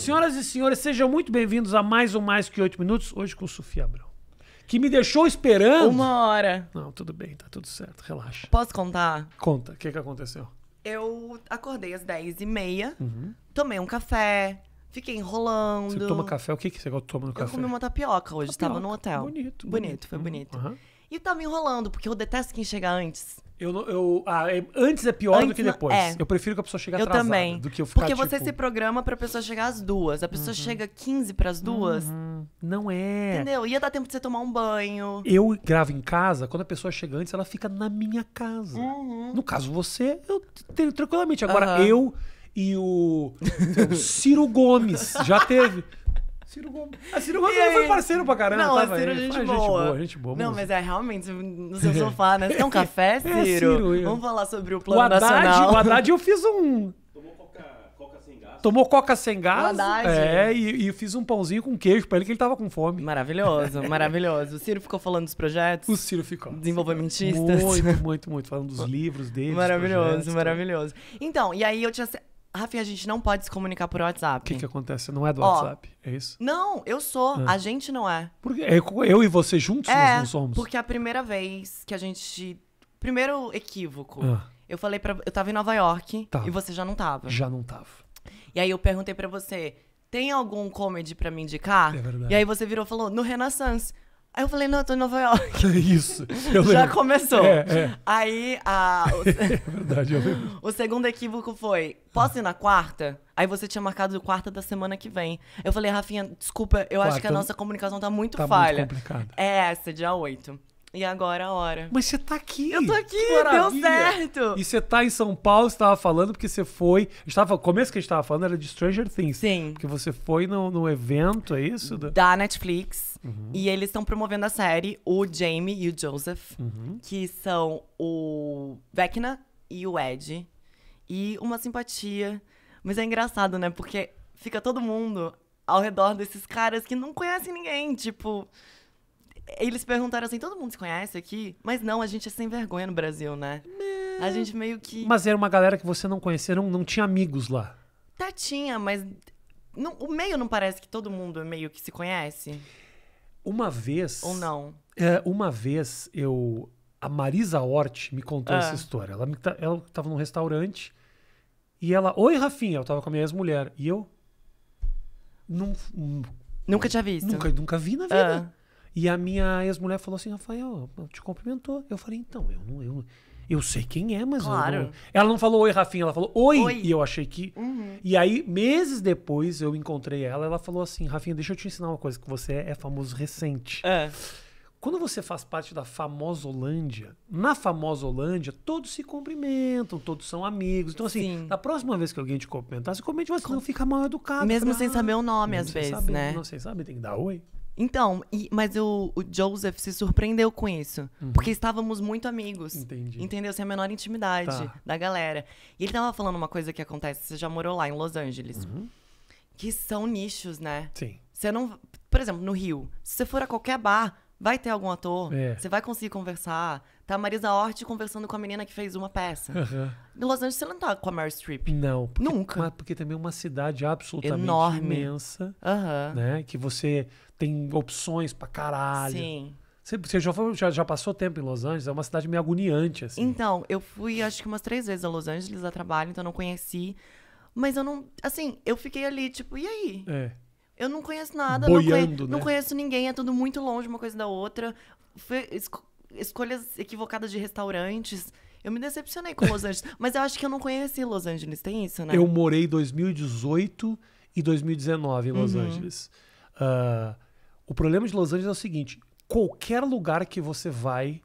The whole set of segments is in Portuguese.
Senhoras e senhores, sejam muito bem-vindos a mais um Mais Que Oito Minutos, hoje com o Sofia Abrão. Que me deixou esperando. Uma hora. Não, tudo bem, tá tudo certo, relaxa. Posso contar? Conta, o que, que aconteceu? Eu acordei às 10 e meia, uhum. tomei um café, Fiquei enrolando. Você toma café? O que, que você toma no café? Eu comi uma tapioca hoje, tapioca. tava no hotel. Bonito. Bonito, bonito. foi bonito. Uhum. E tava enrolando, porque eu detesto quem chega antes. Eu, eu, ah, é, antes é pior antes, do que depois. É. Eu prefiro que a pessoa chegue eu atrasada também. do que eu ficar, Porque você tipo... se programa pra pessoa chegar às duas. A pessoa uhum. chega 15 pras duas. Uhum. Não é. Entendeu? Ia dar tempo de você tomar um banho. Eu gravo em casa, quando a pessoa chega antes, ela fica na minha casa. Uhum. No caso, você, eu tenho tranquilamente. Agora, eu e o, o Ciro Gomes já teve. Ciro Gomes. A ah, Ciro Gomes aí... foi parceiro pra caramba. Não, tava a Ciro, aí. gente, ah, boa. gente boa. Gente boa, Não, mas é realmente no seu sofá, né? Você quer um café, é, Ciro? É, Ciro eu... Vamos falar sobre o plano o Haddad, nacional. O Haddad, eu fiz um. Tomou coca, sem gás. Tomou coca sem gás. O Haddad. É, e, e fiz um pãozinho com queijo pra ele, que ele tava com fome. Maravilhoso, maravilhoso. O Ciro ficou falando dos projetos? O Ciro ficou. Desenvolvimentistas? Muito, muito, muito. Falando dos livros dele. Maravilhoso, projetos, maravilhoso. Então, e aí eu tinha Rafinha, a gente não pode se comunicar por WhatsApp. O que, que acontece? Não é do WhatsApp, é isso? Não, eu sou. Ah. A gente não é. Porque eu e você juntos é, nós não somos. Porque a primeira vez que a gente. Primeiro equívoco. Ah. Eu falei para Eu tava em Nova York tava. e você já não tava. Já não tava. E aí eu perguntei para você: tem algum comedy para me indicar? É verdade. E aí você virou e falou: no Renaissance. Aí eu falei, não, eu tô em Nova York. É isso. Já começou. É, é. Aí a. O... é verdade, eu lembro. O segundo equívoco foi: posso ir na quarta? Aí você tinha marcado o quarta da semana que vem. Eu falei, Rafinha, desculpa, eu quarta, acho que a nossa comunicação tá muito tá falha. Muito complicado. É essa, dia 8. E agora a hora. Mas você tá aqui. Eu tô aqui, deu certo. E você tá em São Paulo, você tava falando, porque você foi. Estava, o começo que a gente tava falando era de Stranger Things. Sim. Que você foi no, no evento, é isso? Da Netflix. Uhum. E eles estão promovendo a série, o Jamie e o Joseph, uhum. que são o Vecna e o Ed. E uma simpatia. Mas é engraçado, né? Porque fica todo mundo ao redor desses caras que não conhecem ninguém. Tipo eles perguntaram assim: todo mundo se conhece aqui? Mas não, a gente é sem vergonha no Brasil, né? Meu... A né. gente meio que. Mas era uma galera que você não conhecia, não, não tinha amigos lá. Tá, tinha, mas. Não, o meio não parece que todo mundo é meio que se conhece? Uma vez. Ou não? É, uma vez eu. A Marisa Hort me contou ah. essa história. Ela, me, ela tava num restaurante e ela. Oi, Rafinha, eu tava com a minha ex-mulher. E eu. Não, Nunca tinha visto? Nunca, nunca vi na vida. Ah. E a minha ex-mulher falou assim, Rafael, te cumprimentou. Eu falei, então, eu não. Eu, eu sei quem é, mas claro. eu não... Ela não falou oi, Rafinha, ela falou oi. oi. E eu achei que. Uhum. E aí, meses depois, eu encontrei ela, ela falou assim: Rafinha, deixa eu te ensinar uma coisa, que você é famoso recente. É. Quando você faz parte da famosa Holândia, na famosa Holândia, todos se cumprimentam, todos são amigos. Então, assim, Sim. da próxima vez que alguém te cumprimentar, você comente, mas Com... não fica mal educado. Mesmo pra... sem saber o nome, ah, às vezes, saber, né? Não, sem saber, tem que dar oi. Então, e, mas o, o, Joseph se surpreendeu com isso. Uhum. Porque estávamos muito amigos. Entendi. Entendeu? Sem a menor intimidade tá. da galera. E ele estava falando uma coisa que acontece, você já morou lá em Los Angeles. Uhum. Que são nichos, né? Sim. Você não. Por exemplo, no Rio, se você for a qualquer bar, vai ter algum ator. É. Você vai conseguir conversar. Tá a Marisa Hort conversando com a menina que fez uma peça. Uhum. Em Los Angeles você não tá com a Mary Streep. Não. Porque, Nunca. porque também é uma cidade absolutamente Enorme. imensa. Uhum. Né? Que você tem opções pra caralho. Sim. Você, você já, foi, já, já, passou tempo em Los Angeles? É uma cidade meio agoniante, assim. Então, eu fui acho que umas três vezes a Los Angeles a trabalho, então eu não conheci. Mas eu não. Assim, eu fiquei ali, tipo, e aí? É. Eu não conheço nada, Boiando, não, conhe... né? não conheço ninguém, é tudo muito longe uma coisa da outra. Foi escolhas equivocadas de restaurantes. Eu me decepcionei com Los Angeles. mas eu acho que eu não conheci Los Angeles, tem isso, né? Eu morei 2018 e 2019 em Los uhum. Angeles. Uh, o problema de Los Angeles é o seguinte: qualquer lugar que você vai,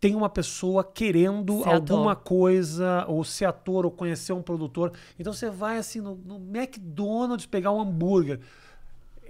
tem uma pessoa querendo alguma coisa, ou ser ator, ou conhecer um produtor. Então você vai assim no, no McDonald's pegar um hambúrguer.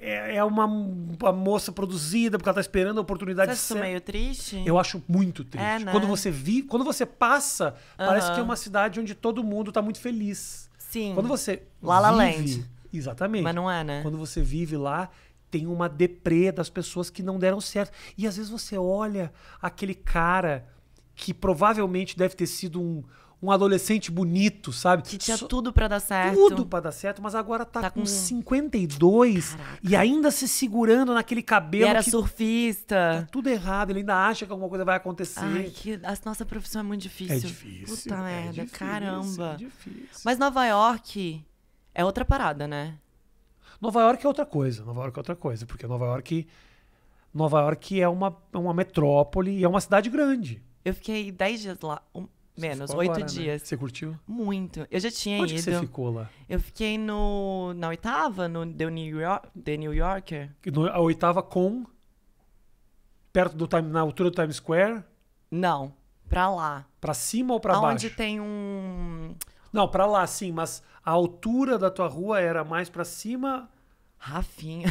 É, é, uma, uma, moça produzida porque ela tá esperando a oportunidade Você É meio triste? Eu acho muito triste. É, né? Quando você vive, quando você passa, uhum. parece que é uma cidade onde todo mundo está muito feliz. Sim. Quando você Lala vive, Land. Exatamente. Mas não é, né? Quando você vive lá, tem uma deprê das pessoas que não deram certo. E às vezes você olha aquele cara que provavelmente deve ter sido um um adolescente bonito, sabe? Que tinha Só, tudo para dar certo. Tudo para dar certo, mas agora tá, tá com, com 52 Caraca. e ainda se segurando naquele cabelo. E era que... surfista. Tá tudo errado, ele ainda acha que alguma coisa vai acontecer. Ai, que... A nossa profissão é muito difícil. É difícil. Puta é merda, difícil, caramba. É difícil. Mas Nova York é outra parada, né? Nova York é outra coisa. Nova York é outra coisa, porque Nova York. Nova York é uma, é uma metrópole e é uma cidade grande. Eu fiquei 10 dias lá. Menos, oito né? dias. Você curtiu? Muito. Eu já tinha Onde ido. Onde você ficou lá? Eu fiquei no, na oitava, no The New, York, The New Yorker. No, a oitava com. Perto do time, na altura do Times Square? Não, pra lá. Pra cima ou pra Aonde baixo? Onde tem um. Não, pra lá sim, mas a altura da tua rua era mais pra cima. Rafinha.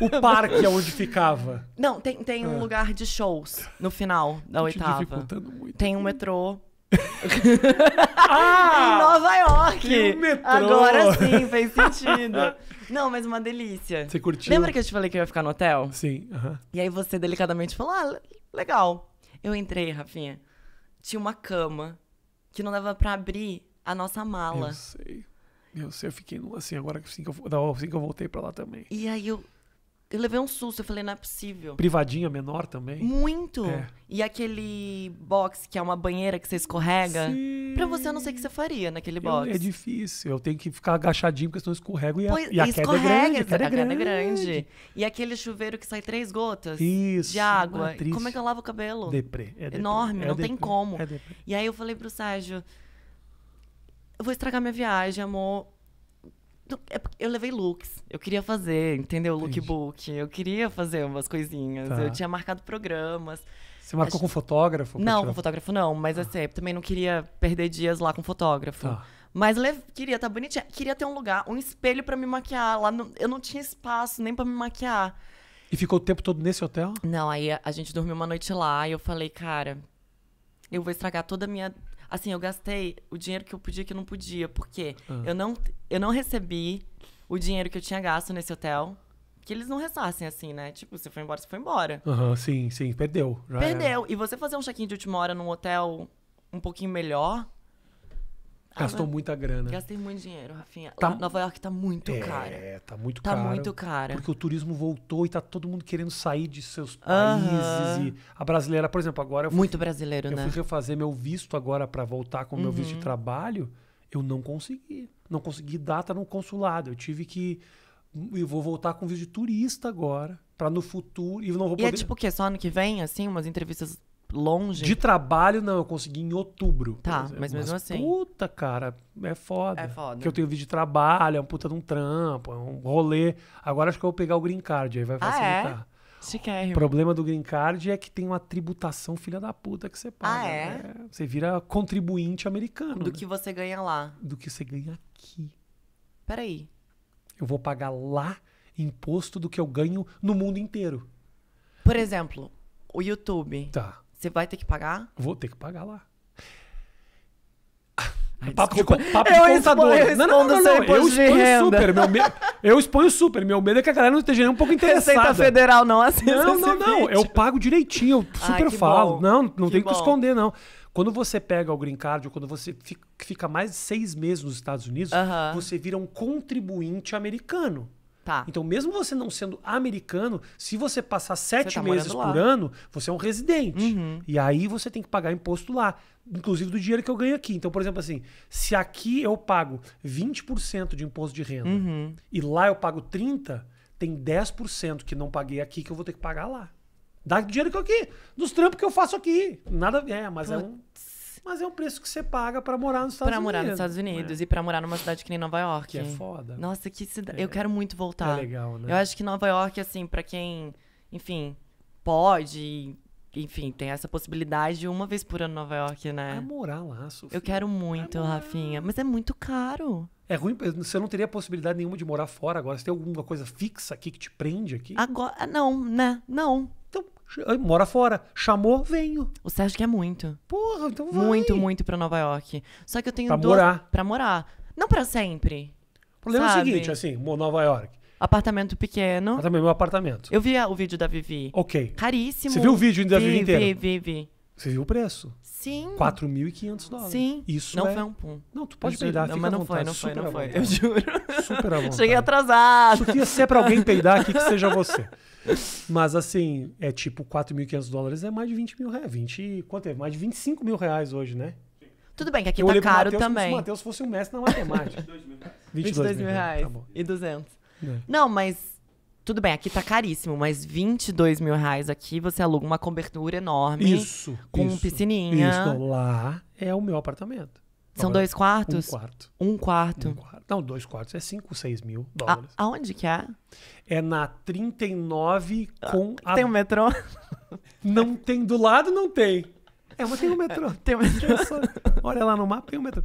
O parque é onde ficava. Não, tem, tem um é. lugar de shows no final da oitava. Te dificultando muito. Tem um metrô ah, em Nova York. Metrô. Agora sim, fez sentido. Não, mas uma delícia. Você curtiu? Lembra que eu te falei que eu ia ficar no hotel? Sim. Uh -huh. E aí você delicadamente falou: ah, legal. Eu entrei, Rafinha. Tinha uma cama que não dava para abrir a nossa mala. Eu sei. Eu sei, eu fiquei assim, agora assim que eu, assim que eu voltei pra lá também. E aí eu eu levei um susto, eu falei, não é possível. Privadinha menor também? Muito. É. E aquele box que é uma banheira que você escorrega. Sim. Pra você, eu não sei o que você faria naquele box. Eu, é difícil. Eu tenho que ficar agachadinho, porque senão eu escorrego e a, pois, e a queda é grande. Escorrega, é a queda é grande. E aquele chuveiro que sai três gotas Isso, de água. É como é que eu lavo o cabelo? Deprê. É deprê. Enorme, é não deprê. tem como. É e aí eu falei pro Sérgio, eu vou estragar minha viagem, amor. É eu levei looks. Eu queria fazer, entendeu? Lookbook. Eu queria fazer umas coisinhas. Tá. Eu tinha marcado programas. Você marcou Acho... com fotógrafo? Não, tirar... com fotógrafo não. Mas ah. assim, também não queria perder dias lá com fotógrafo. Tá. Mas queria estar tá bonitinha. Queria ter um lugar, um espelho para me maquiar. Lá no... Eu não tinha espaço nem para me maquiar. E ficou o tempo todo nesse hotel? Não, aí a, a gente dormiu uma noite lá e eu falei, cara, eu vou estragar toda a minha Assim, eu gastei o dinheiro que eu podia e que eu não podia. Porque uhum. eu, não, eu não recebi o dinheiro que eu tinha gasto nesse hotel. Que eles não ressassem assim, né? Tipo, você foi embora, você foi embora. Aham, uhum, sim, sim. Perdeu. Já perdeu. Era. E você fazer um check-in de última hora num hotel um pouquinho melhor Gastou ah, muita grana. Gastei muito dinheiro, Rafinha. Tá... Nova York tá muito é, cara. É, tá muito tá cara. Tá muito cara. Porque o turismo voltou e tá todo mundo querendo sair de seus países. E a brasileira, por exemplo, agora eu fui, Muito brasileiro, eu né? Eu fui refazer meu visto agora para voltar com o meu visto de uhum. trabalho. Eu não consegui. Não consegui data no consulado. Eu tive que. Eu vou voltar com visto de turista agora. para no futuro. E não vou poder. E é tipo o quê? Só ano que vem, assim, umas entrevistas longe? De trabalho, não. Eu consegui em outubro. Tá, mas mesmo mas, assim. Puta, cara, é foda. É foda. Porque eu tenho vídeo de trabalho, é um puta de um trampo, é um rolê. Agora acho que eu vou pegar o green card, aí vai facilitar. Ah, é? Chiquérrimo. O problema do green card é que tem uma tributação filha da puta que você ah, paga. Ah, é? Né? Você vira contribuinte americano. Do né? que você ganha lá. Do que você ganha aqui. Peraí. Eu vou pagar lá imposto do que eu ganho no mundo inteiro. Por exemplo, o YouTube. Tá. Você vai ter que pagar? Vou ter que pagar lá. Ai, papo desculpa. de, papo eu de contador. não, não, não, não. Eu exponho super. Meu medo, eu exponho super. Meu medo é que a galera não esteja nem um pouco interessada. Receita Federal não assim Não, não, não. Eu pago direitinho. Eu super Ai, falo. Bom. Não, não que tem o que esconder, não. Quando você pega o green card ou quando você fica mais de seis meses nos Estados Unidos, uh -huh. você vira um contribuinte americano. Tá. Então, mesmo você não sendo americano, se você passar sete você tá meses por ano, você é um residente. Uhum. E aí você tem que pagar imposto lá, inclusive do dinheiro que eu ganho aqui. Então, por exemplo, assim, se aqui eu pago 20% de imposto de renda uhum. e lá eu pago 30%, tem 10% que não paguei aqui que eu vou ter que pagar lá. Dá dinheiro que eu aqui, dos trampos que eu faço aqui. Nada. É, mas é Putz. é um mas é o preço que você paga para morar nos Estados pra Unidos. Para morar nos Estados Unidos é. e para morar numa cidade que nem Nova York. Que é foda. Nossa, que cidade. É. Eu quero muito voltar. É legal, né? Eu acho que Nova York, assim, para quem, enfim, pode, enfim, tem essa possibilidade de uma vez por ano Nova York, né? É morar lá, Sofia. Eu quero muito, é Rafinha. Mas é muito caro. É ruim, você não teria possibilidade nenhuma de morar fora agora. Você tem alguma coisa fixa aqui que te prende aqui? Agora, não, né? Não mora fora. Chamou, venho. O Sérgio quer muito. Porra, então vai. Muito, muito pra Nova York. Só que eu tenho Pra morar. Pra morar. Não pra sempre. O problema é o seguinte, assim, Nova York. Apartamento pequeno. Mas também meu apartamento. Eu vi a- o vídeo da Vivi. Ok. Caríssimo. Você viu o vídeo da Vivi inteira? Vi, vi, vi. Você viu o preço? Sim. 4.500 dólares. Sim. Isso não é... foi um pum. Não, tu pode Eu a peidar, Não, mas não foi, não foi, não foi. Eu juro. Super à vontade. Cheguei atrasado. Sofia, se ser pra alguém peidar aqui, que seja você. Mas assim, é tipo 4.500 dólares é mais de 20 mil reais. 20, quanto é? Mais de 25 mil reais hoje, né? Tudo bem que aqui eu tá caro Mateus, também. Se o Matheus fosse um mestre na matemática. 22 mil reais. 22, mil reais. Tá bom. e 200. É. Né. Não, mas tudo bem, aqui tá caríssimo, mas 22 mil reais aqui você aluga uma cobertura enorme. Isso. Com isso, piscininha. Isso, lá é o meu apartamento. São dois quartos? Um quarto. Um quarto. Um quarto. Não, dois quartos é 5, 6 mil dólares. A, aonde que é? É na 39 com ah, a... Tem um metrô? Não tem. Do lado não tem. É, mas tem um metrô. tem um metrô. Olha lá no mapa, tem um metrô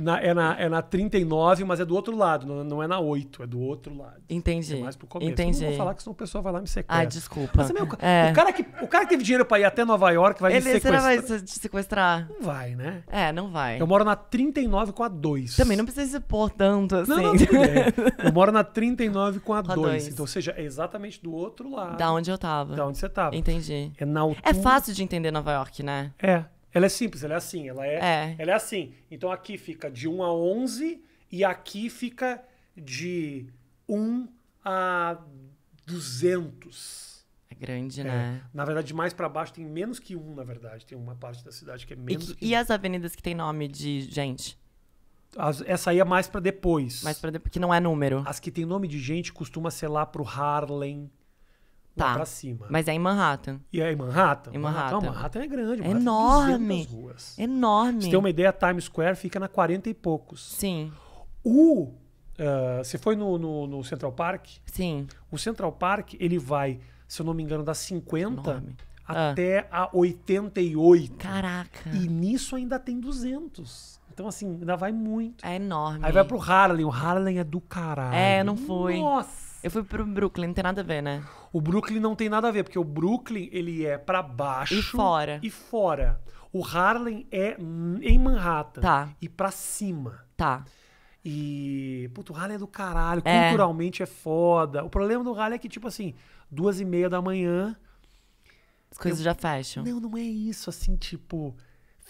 na, é, na, é na 39, mas é do outro lado, não, não é na 8, é do outro lado. Entendi. É mais pro começo. Entendi. Eu não vou falar que senão o pessoal vai lá me sequestrar. Ah, desculpa. Mas também, o, é. o, cara que, o cara que teve dinheiro pra ir até Nova York vai Ele, me sequestrar. Ele vai te sequestrar? Não vai, né? É, não vai. Eu moro na 39 com a 2. Também não precisa se pôr tanto assim. Não, não, tudo bem. Eu moro na 39 com a, 2. 2. Então, ou seja, é exatamente do outro lado. Da onde eu tava. Da onde você tava. Entendi. É, na é altura... é fácil de entender Nova York, né? É. Ela é simples, ela é assim, ela é, é. ela é assim. Então aqui fica de 1 a 11 e aqui fica de 1 a 200. É grande, é. né? Na verdade, mais para baixo tem menos que um, na verdade. Tem uma parte da cidade que é menos. E, que, que... e as avenidas que tem nome de gente? As, essa aí é mais para depois. Mais para depois, que não é número. As que tem nome de gente costuma ser lá pro Harlem. Tá. Pra cima. Mas é em Manhattan. E é em Manhattan? Em Manhattan. Manhattan, é Manhattan é grande. Manhattan é enorme. Ruas. Enorme. Se tem uma ideia, Times Square fica na 40 e poucos. Sim. O... Uh, você foi no, no, no, Central Park? Sim. O Central Park, ele vai, se eu não me engano, da 50 enorme. Ah. até ah. a 88. Caraca. E nisso ainda tem 200. Então, assim, ainda vai muito. É enorme. Aí vai pro Harlem. O Harlem é do caralho. É, não foi. Nossa! Eu fui pro Brooklyn, não tem nada a ver, né? O Brooklyn não tem nada a ver, porque o Brooklyn, ele é para baixo. E fora. E fora. O Harlem é em Manhattan. Tá. E para cima. Tá. E. Puto, o Harlem é do caralho. É. Culturalmente é foda. O problema do Harlem é que, tipo assim, duas e meia da manhã. As coisas eu... já fecham. Não, não é isso, assim, tipo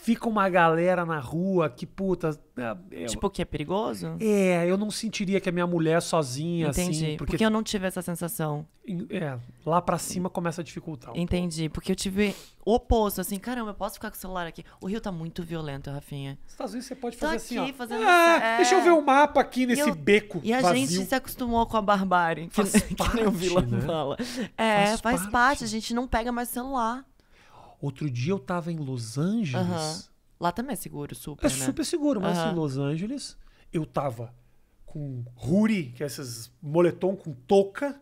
fica uma galera na rua que, puta. É, eu... Tipo, que é perigoso? É, eu não sentiria que a minha mulher sozinha, assim, Entendi. assim. Porque... porque eu não tive essa sensação. É, lá pra cima começa a dificultar. Um Entendi, pouco. porque eu tive o oposto, assim, caramba, eu posso ficar com o celular aqui. O Rio tá muito violento, Rafinha. Estados Unidos você pode fazer aqui, assim, ó. Fazendo... É, é... Deixa eu ver o um mapa aqui nesse eu... beco E a vazio. gente se acostumou com a barbárie, faz que parte, nem o Vila né? fala. É, faz, faz parte. parte, a gente não pega mais celular. Outro dia eu tava em Los Angeles. Lá também é seguro, super. É né? super seguro, mas em assim, Los Angeles eu tava com Ruri, que é esses moletom com touca,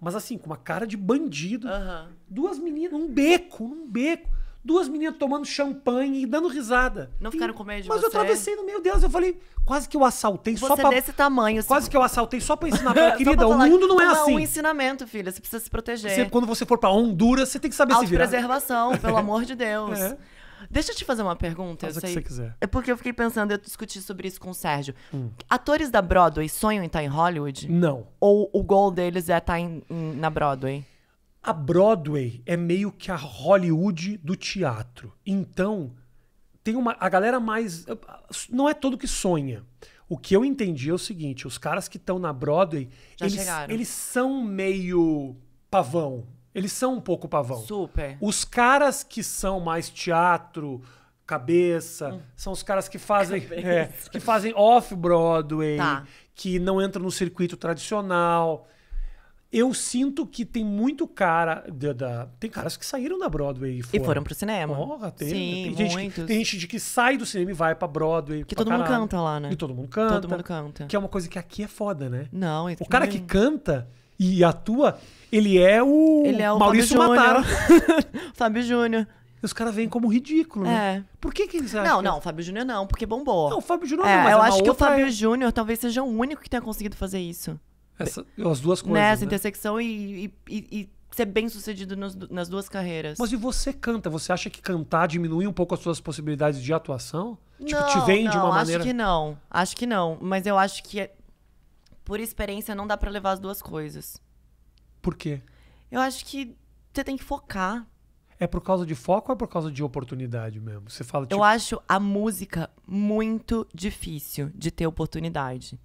mas assim, com uma cara de bandido. Duas meninas, num beco, num beco duas meninas tomando champanhe e dando risada. Não ficaram com medo de Mas você? eu atravessei no meio delas, eu falei, quase que eu assaltei você só pra... É desse tamanho. Assim. Quase que eu assaltei só pra ensinar pra querida, pra o mundo não é assim. É um ensinamento, filha, você precisa se proteger. Você, quando você for pra Honduras, você tem que saber se virar. preservação, pelo amor de Deus. É. Deixa eu te fazer uma pergunta. Faz o que você quiser. É porque eu fiquei pensando, eu discuti sobre isso com o Sérgio. Hum. Atores da Broadway sonham em estar em Hollywood? Não. Ou o gol deles é estar em, em, na Broadway? A Broadway é meio que a Hollywood do teatro. Então, tem uma a galera mais não é todo que sonha. O que eu entendi é o seguinte, os caras que estão na Broadway, eles, eles são meio pavão. Eles são um pouco pavão. Super. Os caras que são mais teatro, cabeça, hum. são os caras que fazem é, que fazem off Broadway, Tá. que não entram no circuito tradicional, eu sinto que tem muito cara. Da, da, tem caras que saíram da Broadway e foram. E foram pro cinema. Porra, tem. Sim, tem, gente que, tem gente de que sai do cinema e vai pra Broadway. Que pra todo caralho. mundo canta lá, né? E todo mundo canta. Todo mundo canta. Que é uma coisa que aqui é foda, né? Não, O cara que canta e atua, ele é o. Ele é o Maurício Fábio Matara. Fábio Júnior os caras veem como ridículo, né? é. né? Por que que eles acham? Não, não, o é? Fábio Júnior não, porque bombou. Não, o Fábio Júnior é, não, mas é Eu acho que o Fábio é... Júnior talvez seja o único que tenha conseguido fazer isso. Essa, as duas coisas. Nessa né? intersecção e, e, e, ser bem sucedido nos, nas duas carreiras. Mas e você canta? Você acha que cantar diminui um pouco as suas possibilidades de atuação? Tipo, não, te vende de uma maneira. Acho que não. Acho que não. Mas eu acho que, por experiência, não dá para levar as duas coisas. Por quê? Eu acho que você tem que focar. É por causa de foco ou é por causa de oportunidade mesmo? Você fala tipo... Eu acho a música muito difícil de ter oportunidade.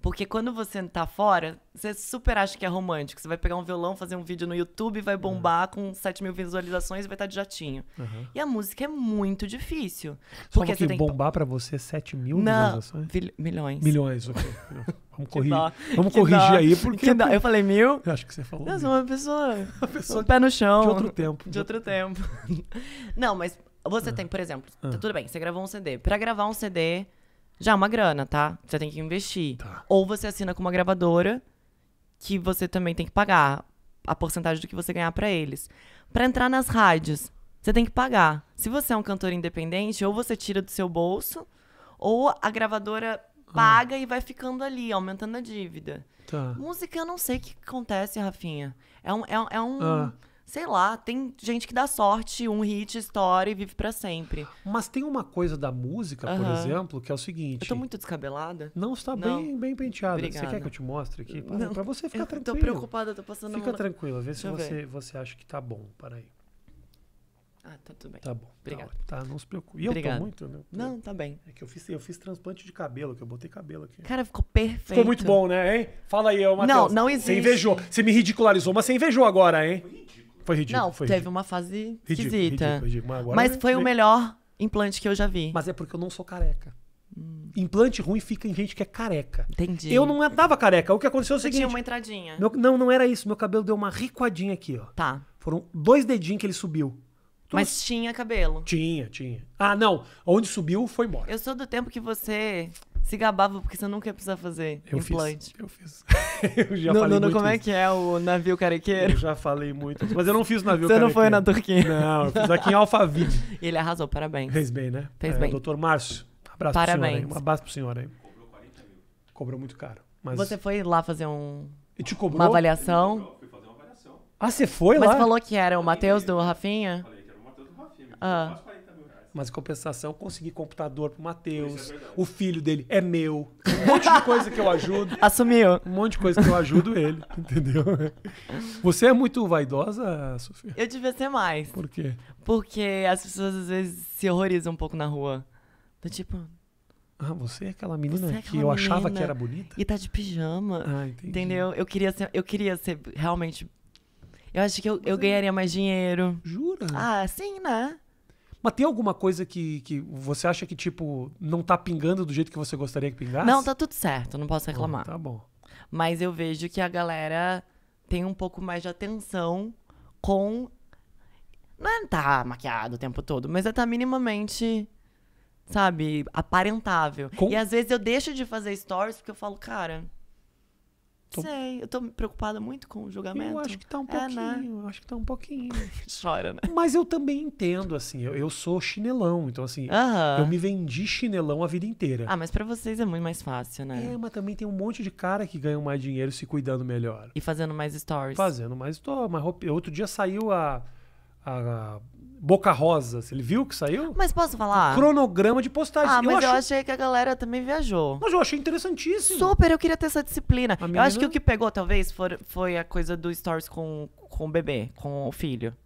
Porque quando você tá fora, você super acha que é romântico. Você vai pegar um violão, fazer um vídeo no YouTube, vai bombar uhum. com 7 mil visualizações e vai estar tá de jatinho. Uhum. E a música é muito difícil. Só porque que tem... bombar para você 7 é mil Não, visualizações? Vil... Milhões. Milhões, ok. Vamos, corrigir, vamos corrigir dó. aí, porque. É Eu falei mil? Eu acho que você falou. sou uma pessoa. Uma pessoa um pé no chão. De outro tempo. De outro tempo. Não, mas você uhum. tem, por exemplo, tá ah. tudo bem, você gravou um CD. Para gravar um CD já é uma grana, tá? Você tem que investir. Tá. Ou você assina com uma gravadora que você também tem que pagar a porcentagem do que você ganhar para eles. Para entrar nas rádios, você tem que pagar. Se você é um cantor independente, ou você tira do seu bolso, ou a gravadora ah. paga ah. e vai ficando ali, aumentando a dívida. Tá. Música, eu não sei o que acontece, Rafinha. É um. É, é um ah sei lá, tem gente que dá sorte, um hit, história e vive para sempre. Mas tem uma coisa da música, por exemplo, que é o seguinte. Eu tô muito descabelada? Não, está bem, bem penteada. Obrigada. Você quer que eu te mostre aqui? Para, Não, pra você ficar eu tranquilo. Tô preocupada, tô passando Fica mão... tranquila, vê Deixa se você, você acha que tá bom. Peraí. Ah, tá tudo bem. Tá bom. Obrigado. Tá, tá não se preocupe. E Obrigado. eu tô muito, né? Não, tá bem. É que eu fiz, eu fiz transplante de cabelo, que eu botei cabelo aqui. Cara, ficou perfeito. Ficou muito bom, né, hein? Fala aí, Matheus. Não, não existe. Você invejou. Você me ridicularizou, mas você invejou agora, hein? Ridículo. Foi ridículo. Não, foi teve ridículo. uma fase ridículo, esquisita. Ridículo, ridículo. Mas, Mas foi vem. o melhor implante que eu já vi. Mas é porque eu não sou careca. Hum. Implante ruim fica em gente que é careca. Entendi. Eu não tava careca. O que aconteceu é o seguinte. Tinha uma entradinha. Meu, não, não era isso. Meu cabelo deu uma ricoadinha aqui, ó. Tá. Foram dois dedinhos que ele subiu. Mas tinha cabelo. Tinha, tinha. Ah, não. Onde subiu foi embora. Eu sou do tempo que você se gabava porque você nunca ia precisar fazer eu implante. Fiz, eu fiz. eu já não, falei não, muito. Como é isso. é que é o navio carequeiro? Eu já falei muito. Mas eu não fiz navio você carequeiro. Você não foi na Turquia? Não, eu fiz aqui em Alphaville. e ele arrasou, parabéns. Fez bem, né? Fez é, bem. Doutor Márcio, abraço parabéns. pro senhor aí. Um abraço pro senhor aí. Cobrou 40 mil. Cobrou muito caro. Mas... Você foi lá fazer um... E te cobrou? Uma avaliação? Eu Fui fazer uma avaliação. Ah, você foi mas lá? Mas falou que era o Matheus do Rafinha? Falei que era o Matheus do Rafinha. Ah. Mas em compensação, consegui computador pro Matheus. É o filho dele é meu. Um monte de coisa que eu ajudo. Assumiu. Um monte de coisa que eu ajudo ele. Entendeu? Você é muito vaidosa, Sofia? Eu devia ser mais. Por quê? Porque as pessoas às vezes se horrorizam um pouco na rua. Do tipo, ah, você é aquela menina é aquela que eu menina achava que era bonita? E tá de pijama. Ah, entendi. Entendeu? Eu queria ser, eu queria ser realmente. Eu acho que eu, eu ganharia mais dinheiro. Jura? Ah, sim, né? Mas tem alguma coisa que, que você acha que, tipo, não tá pingando do jeito que você gostaria que pingasse? Não, tá tudo certo, não posso reclamar. tá bom. Mas eu vejo que a galera tem um pouco mais de atenção com. Não é tá maquiado o tempo todo, mas é tá minimamente, sabe, aparentável. Com... E às vezes eu deixo de fazer stories porque eu falo, cara. Tô... Sei, eu tô preocupada muito com o julgamento. Eu acho que tá um pouquinho, é, né? acho que tá um pouquinho. Chora, né? Mas eu também entendo, assim, eu, eu sou chinelão, então assim, uh -huh. eu me vendi chinelão a vida inteira. Ah, mas para vocês é muito mais fácil, né? É, mas também tem um monte de cara que ganha mais dinheiro se cuidando melhor. E fazendo mais stories. Fazendo mais stories. outro dia saiu a, a Boca Rosa. Ele viu que saiu? Mas posso falar? Cronograma de postagem. Ah, eu mas acho... eu achei que a galera também viajou. Mas eu achei interessantíssimo. Super, eu queria ter essa disciplina. A eu menina... acho que o que pegou, talvez, for, foi a coisa do stories com, com o bebê, com o filho.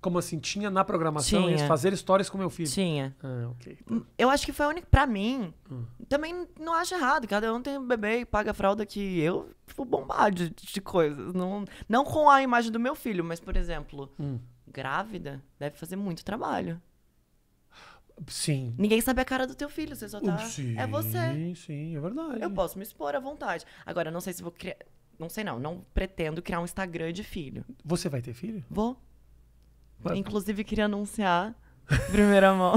Como assim? Tinha na programação tinha. fazer stories com meu filho? Tinha. Ah, ok. Hum, eu acho que foi a única. Pra mim, hum. também não acho errado. Cada um tem um bebê e paga a fralda que eu vou bombar de, de coisas. Não, não com a imagem do meu filho, mas, por exemplo. Hum grávida deve fazer muito trabalho. Sim. Ninguém sabe a cara do teu filho, você só tá. Sim, é você. Sim, sim, é verdade. Eu posso me expor à vontade. Agora, não sei se vou criar. Não sei, não. Não pretendo criar um Instagram de filho. Você vai ter filho? Vou. Vai. Inclusive, queria anunciar, primeira mão.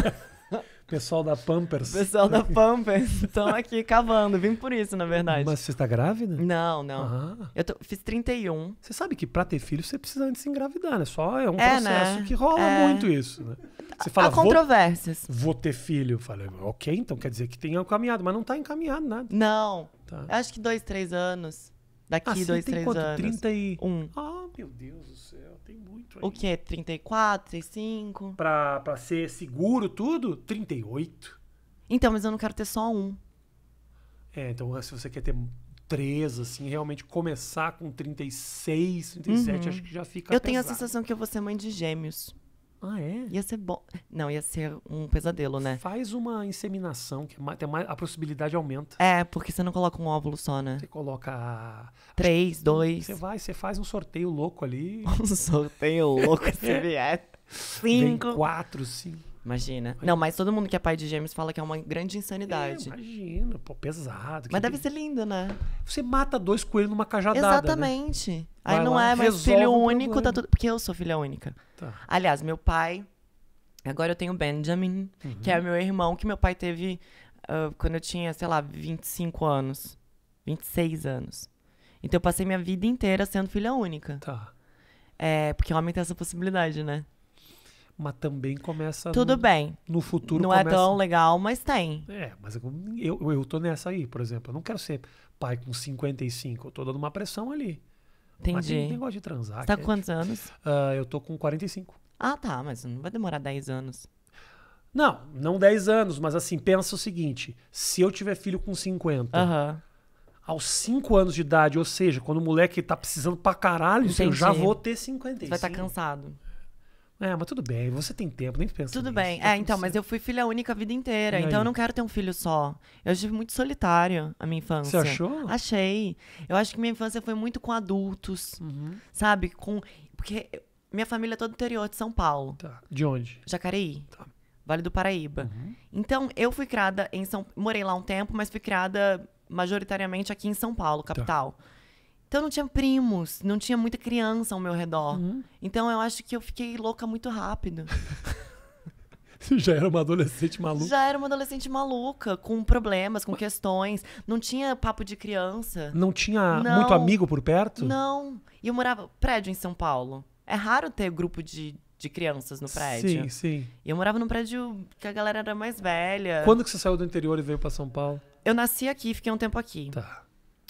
Pessoal da Pampers. Pessoal da Pampers. Estão aqui cavando. Vim por isso, na verdade. Mas você está grávida? Não, não. Ah. Eu tô, fiz 31. Você sabe que para ter filho você precisa antes engravidar, né? Só é um é, processo né? que rola é. muito isso, né? Você fala, Há controvérsias. Vou, vou ter filho. falei, ok, então quer dizer que tem encaminhado, mas não está encaminhado nada. Não. Tá. Acho que dois, três anos. Daqui ah, dois, três quanto? anos. 31. Ah, meu Deus do céu. Tem muito ainda. O que é? 34, 35? Pra, pra ser seguro tudo, 38. Então, mas eu não quero ter só um. É, então se você quer ter três, assim, realmente começar com 36, 37, uhum. acho que já fica Eu pesado. tenho a sensação que eu vou ser mãe de gêmeos. Ah, é? Ia ser bom. Não, ia ser um pesadelo, né? Faz uma inseminação, que é tem mais, a possibilidade aumenta. É, porque você não coloca um óvulo só, né? Você coloca. Três, dois. Você vai, você faz um sorteio louco ali. um sorteio louco, se é. vier. Cinco. Vem quatro, cinco. Imagina. Não, mas todo mundo que é pai de gêmeos fala que é uma grande insanidade. É, imagina, pô, pesado. Mas deve ser lindo, né? Você mata dois coelhos numa cajadada. Né? Exatamente. Né? Aí não lá, é mais filho único, tá tudo. Porque eu sou filha única. Tá. Aliás, meu pai. Agora eu tenho Benjamin, uhum. que é meu irmão, que meu pai teve uh, quando eu tinha, sei lá, 25 anos. 26 anos. Então eu passei minha vida inteira sendo filha única. Tá. É, porque homem tem essa possibilidade, né? mas também começa. Tudo no, bem. No futuro Não é começa... é tão legal, mas tem. É, mas eu, eu tô nessa aí, por exemplo. Eu não quero ser pai com 55. Eu tô dando uma pressão ali. Entendi. Mas tem negócio de transar. Você tá com quantos anos? Uh, eu tô com 45. Ah, tá, mas não vai demorar 10 anos. Não, não 10 anos, mas assim, pensa o seguinte: se eu tiver filho com 50. Aham. Uh -huh aos 5 anos de idade, ou seja, quando o moleque tá precisando pra caralho, Entendi. eu já vou ter 55. Você vai estar tá cansado. É, mas tudo bem, você tem tempo, nem pensa. Tudo nisso. bem. Tá é, então, mas eu fui filha única a vida inteira, então eu não quero ter um filho só. Eu estive muito solitária a minha infância. Você achou? Achei. Eu acho que minha infância foi muito com adultos, uhum. sabe? Com. Porque minha família é toda interior de São Paulo. Tá. De onde? Jacareí. Tá. Vale do Paraíba. Uhum. Então, eu fui criada em São. Morei lá um tempo, mas fui criada majoritariamente aqui em São Paulo, tá. capital. Tá. Então não tinha primos, não tinha muita criança ao meu redor. Uhum. Então eu acho que eu fiquei louca muito rápido. Você já era uma adolescente maluca? Já era uma adolescente maluca, com problemas, com questões. Não tinha papo de criança. Não tinha não, muito amigo por perto? Não. E eu morava prédio em São Paulo. É raro ter grupo de, de crianças no prédio. Sim, sim. E eu morava num prédio que a galera era mais velha. Quando que você saiu do interior e veio para São Paulo? Eu nasci aqui, fiquei um tempo aqui. Tá.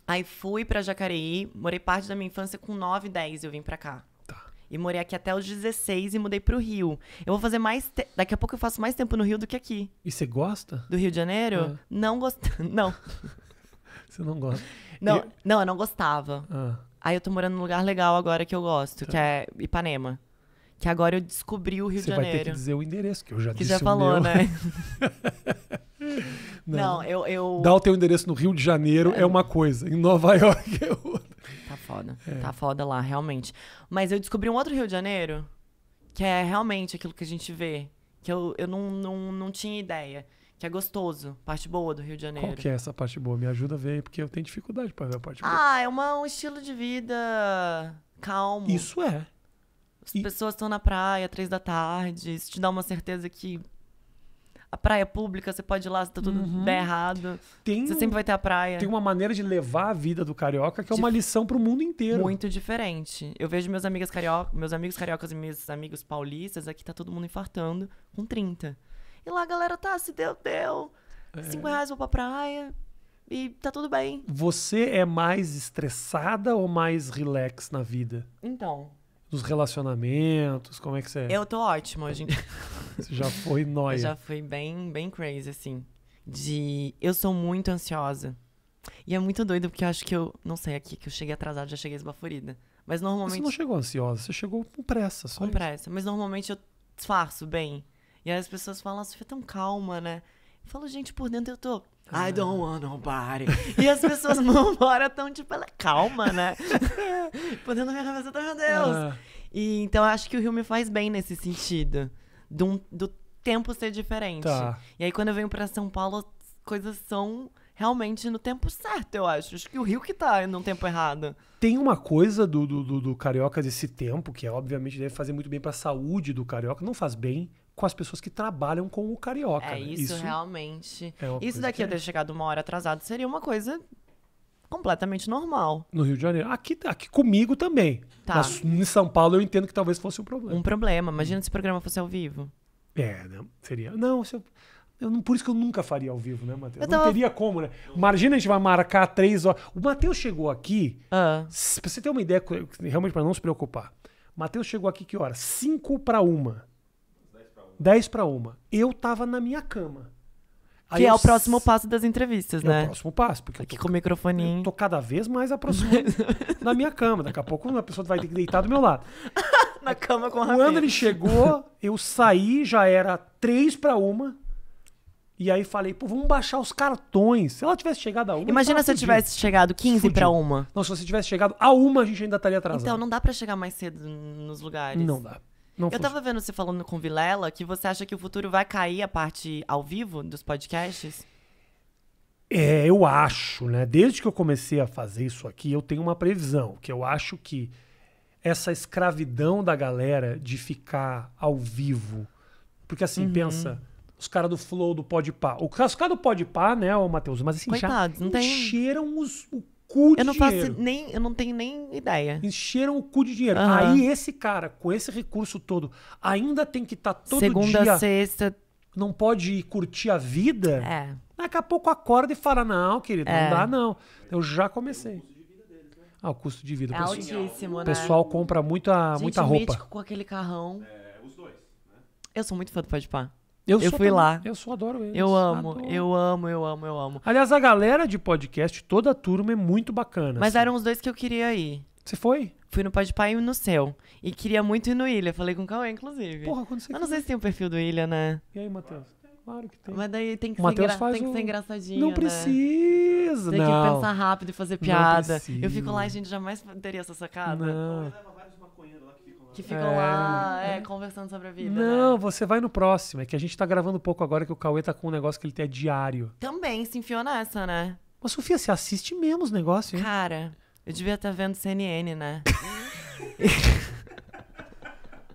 Aí fui para Jacareí, morei parte da minha infância com 9, 10 eu vim para cá. Tá. E morei aqui até os 16 e mudei pro Rio. Eu vou fazer mais. Te... Daqui a pouco eu faço mais tempo no Rio do que aqui. E você gosta? Do Rio de Janeiro? É. Não gosto, Não. Você não gosta? Não, eu... não, eu não gostava. Ah. Aí eu tô morando num lugar legal agora que eu gosto, tá. que é Ipanema. Que agora eu descobri o Rio Cê de Janeiro. Você vai ter que dizer o endereço, que eu já que disse já falou, né? Não, não, eu, eu. Dar o teu endereço no Rio de Janeiro é, é uma coisa, em Nova York é outra. Tá foda. É. Tá foda lá, realmente. Mas eu descobri um outro Rio de Janeiro que é realmente aquilo que a gente vê. Que eu, eu não, não, não tinha ideia. Que é gostoso. Parte boa do Rio de Janeiro. Qual que é essa parte boa? Me ajuda a ver aí, porque eu tenho dificuldade pra ver a parte boa. Ah, é uma, um estilo de vida calmo. Isso é. As e... pessoas estão na praia, três da tarde. Isso te dá uma certeza que a praia pública, você pode ir lá se tá tudo uhum. der errado. Tem, você sempre vai ter a praia. Tem uma maneira de levar a vida do carioca que é uma Dif... lição pro mundo inteiro. Muito diferente. Eu vejo meus amigos carioca, meus amigos cariocas e meus amigos paulistas, aqui tá todo mundo infartando com 30. E lá a galera tá, se deu, deu. É... Cinco reais vou pra praia, e tá tudo bem. Você é mais estressada ou mais relax na vida? Então, dos relacionamentos? Como é que você é? Eu tô ótimo hoje então. Você já foi nóia. Eu já fui bem, bem crazy, assim. De. Eu sou muito ansiosa. E é muito doido, porque eu acho que eu. Não sei, aqui que eu cheguei atrasada, já cheguei esbaforida. Mas normalmente. Você não chegou ansiosa, você chegou com pressa, só. Com isso. pressa. Mas normalmente eu disfarço bem. E aí as pessoas falam, você é tão calma, né? Eu falo, gente, por dentro eu tô. I don't want nobody. E as pessoas vão embora tão tipo, ela calma, né? Podendo minha cabeça, tá, meu Deus. Ah. E então acho que o Rio me faz bem nesse sentido. Do, do tempo ser diferente. Tá. E aí quando eu venho pra São Paulo, as coisas são realmente no tempo certo, eu acho. Acho que o Rio que tá no tempo errado. Tem uma coisa do, do, do, do carioca desse tempo, que é, obviamente deve fazer muito bem pra saúde do carioca. Não faz bem, com as pessoas que trabalham com o carioca. É né? isso, isso, realmente. É isso daqui a ter chegado uma hora atrasado seria uma coisa completamente normal. No Rio de Janeiro. Aqui, aqui comigo também. Tá. Mas em São Paulo eu entendo que talvez fosse um problema. Um problema. Imagina se o programa fosse ao vivo. É, seria. Não, se eu, eu não, por isso que eu nunca faria ao vivo, né, Matheus? Tava... Não teria como, né? Imagina a gente vai marcar três horas. O Matheus chegou aqui. Uh. Pra você ter uma ideia, realmente para não se preocupar. Matheus chegou aqui que hora? Cinco para uma. 10 para uma. Eu tava na minha cama. Aí que é o próximo passo das entrevistas, é né? É o próximo passo. Porque Aqui tô, com o microfoninho. tô cada vez mais aproximando na minha cama. Daqui a pouco uma pessoa vai ter que deitar do meu lado. na cama com a Quando ele chegou, eu saí, já era três para uma. E aí falei, pô, vamos baixar os cartões. Se ela tivesse chegado a uma. Imagina se eu tivesse chegado 15 para uma. Não, se você tivesse chegado a uma, a gente ainda estaria atrasado. Então, não dá para chegar mais cedo nos lugares. Não dá. Não eu funciona. tava vendo você falando com Vilela que você acha que o futuro vai cair a parte ao vivo dos podcasts? É, eu acho, né? Desde que eu comecei a fazer isso aqui, eu tenho uma previsão, que eu acho que essa escravidão da galera de ficar ao vivo. Porque assim, uhum. pensa, os caras do Flow, do Podpah. Os caras do Podpah, né, o Matheus? Mas assim, Coitados, já encheram os, o cu de Eu não dinheiro. faço nem, eu não tenho nem ideia. Encheram o cu de dinheiro. Uhum. Aí esse cara, com esse recurso todo, ainda tem que estar tá todo Segunda, dia... Segunda, sexta... Não pode ir curtir a vida? É. Daqui a pouco acorda e fala, não, querido, é. não dá não. Eu já comecei. Ah, o custo de vida. É altíssimo, né? O pessoal compra muita, Gente, muita roupa. com aquele carrão. É, os dois, né? Eu sou muito fã do Pode Pá. Eu, eu fui lá. Eu só adoro eles. Eu amo, adoro. eu amo, eu amo, eu amo. Aliás, a galera de podcast, toda a turma é muito bacana. Mas assim. eram os dois que eu queria ir. Você foi? Fui no Pode Pai e no Céu. E queria muito ir no Ilha. Falei com o Cauê, inclusive. Porra, quando você Eu não sei se tem o perfil do Ilha, né? E aí, Matheus? Claro que tem. Mas daí tem que, ser, engra... tem que ser, engraçadinho. Não né? precisa, não. Tem que pensar rápido e fazer piada. Eu fico lá, e a gente, jamais teria essa sacada. Não. Que ficam é, lá é, conversando sobre a vida. Né? Não, né? você vai no próximo. É que a gente tá gravando um pouco agora que o Cauê tá com um negócio que ele tem é diário. Também se enfiou nessa, né? Mas, Sofia, você assiste mesmo os negócios, hein? Cara, eu devia estar tá vendo CNN, né?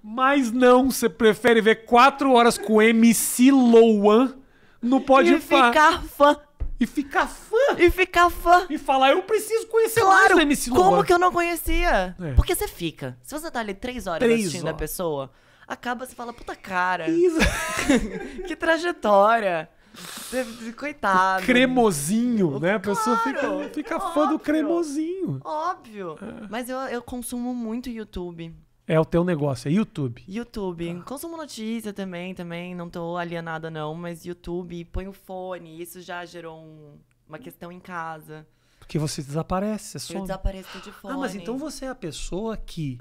Mas não, você prefere ver quatro horas com MC Loan no Pode E ficar fã. E ficar fã. E ficar fã. E falar, eu preciso conhecer claro, mais o MC Luan. Como que eu não conhecia? É. Porque você fica. Se você tá ali três horas três assistindo horas. a pessoa, acaba, você fala, puta cara. Isso. que trajetória. Coitado. O cremosinho, né? A pessoa fica, fica fã do cremosinho. Óbvio. É. Mas eu, eu consumo muito YouTube. É o teu negócio, é YouTube. YouTube. Tá. Consumo notícia também, também. Não tô alienada, não, mas YouTube, põe o fone. Isso já gerou um, uma questão em casa. Porque você desaparece, é só. Eu desapareço de fone. Ah, mas então você é a pessoa que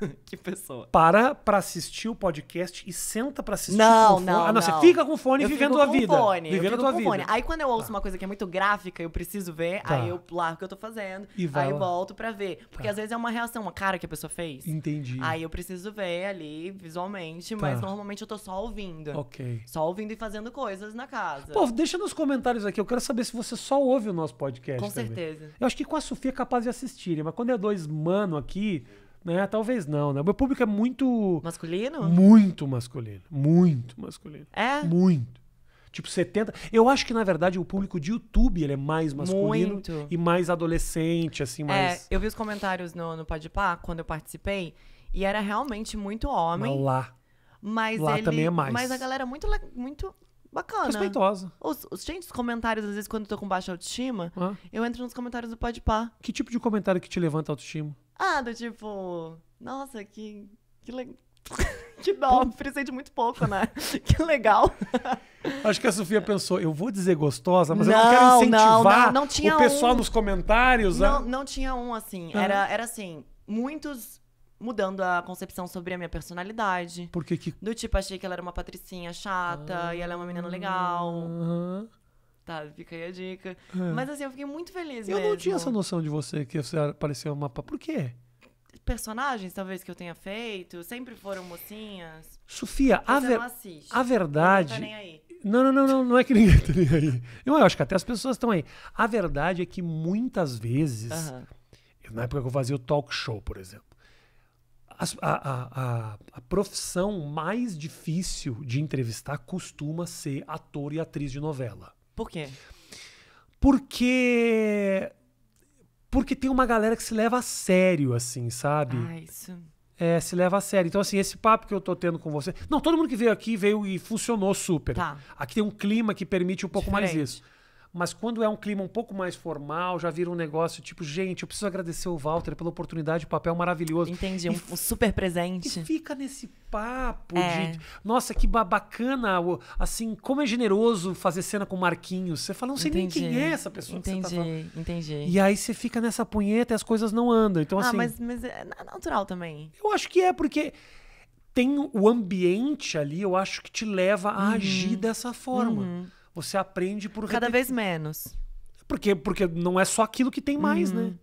que pessoa. Para pra assistir o podcast e senta pra assistir não, com não, fone. Ah, não, você fica com o fone eu vivendo a vida. Fone, vivendo eu fico a tua com vida. Fone. Aí quando eu ouço tá. uma coisa que é muito gráfica, eu preciso ver, tá. aí eu largo o que eu tô fazendo, e vai aí lá. volto pra ver. Porque tá. às vezes é uma reação, uma cara que a pessoa fez. Entendi. Aí eu preciso ver ali visualmente, mas tá. normalmente eu tô só ouvindo. Ok. Só ouvindo e fazendo coisas na casa. Pô, deixa nos comentários aqui, eu quero saber se você só ouve o nosso podcast. Com também. certeza. Eu acho que com a Sofia é capaz de assistirem, mas quando é dois mano aqui, né? Talvez não, né? O meu público é muito. Masculino? Muito masculino. Muito masculino. É? Muito. Tipo, 70. Eu acho que, na verdade, o público de YouTube ele é mais masculino muito. e mais adolescente, assim, é, mais. É, eu vi os comentários no, no Pá quando eu participei. E era realmente muito homem. lá. Mas lá ele, também é mais. Mas a galera é muito, muito bacana. Respeitosa. Os, os, gente, os comentários, às vezes, quando eu tô com baixa autoestima, ah. eu entro nos comentários do Pá Que tipo de comentário que te levanta a autoestima? Ah, do tipo, nossa, que. Que, legal, que dó, frisei de muito pouco, né? que legal. Acho que a Sofia pensou, eu vou dizer gostosa, mas não, eu não quero incentivar não, não, não o pessoal um... nos comentários. Né? Não, a... não tinha um assim. Ah. Era, era assim, muitos mudando a concepção sobre a minha personalidade. Por que que... Do tipo, achei que ela era uma patricinha chata ah. e ela é uma menina legal. Ah, aham sabe? Fica aí a dica. É. Mas assim, eu fiquei muito feliz Eu mesmo. não tinha essa noção de você, que você apareceu no mapa. Por quê? Personagens, talvez, que eu tenha feito. Sempre foram mocinhas. Sofia, a, ver... a verdade... Não tá nem aí. Não, não, não, não, não é que ninguém tá nem aí. Eu acho que até as pessoas estão aí. A verdade é que muitas vezes, uhum. na época que eu fazia o talk show, por exemplo, a, a, a, a, profissão mais difícil de entrevistar costuma ser ator e atriz de novela. Por quê? Porque. Porque tem uma galera que se leva a sério, assim, sabe? Ah, isso. É, se leva a sério. Então, assim, esse papo que eu tô tendo com você. Não, todo mundo que veio aqui veio e funcionou super. Tá. Aqui tem um clima que permite um pouco Diferente. mais isso. Mas quando é um clima um pouco mais formal, já vira um negócio tipo, gente, eu preciso agradecer o Walter pela oportunidade, o papel é maravilhoso. Entendi, e, um super presente. E fica nesse papo é. de, nossa, que bacana, assim, como é generoso fazer cena com Marquinhos. Você fala, não sei entendi. nem quem é essa pessoa entendi, que você tá falando. Entendi, E aí você fica nessa punheta e as coisas não andam. Então, ah, assim, mas, mas é natural também. Eu acho que é, porque tem o ambiente ali, eu acho que te leva a uhum. agir dessa forma. Uhum você aprende por Cada repetir. vez menos. Porque, porque não é só aquilo que tem mais, né? uhum. né?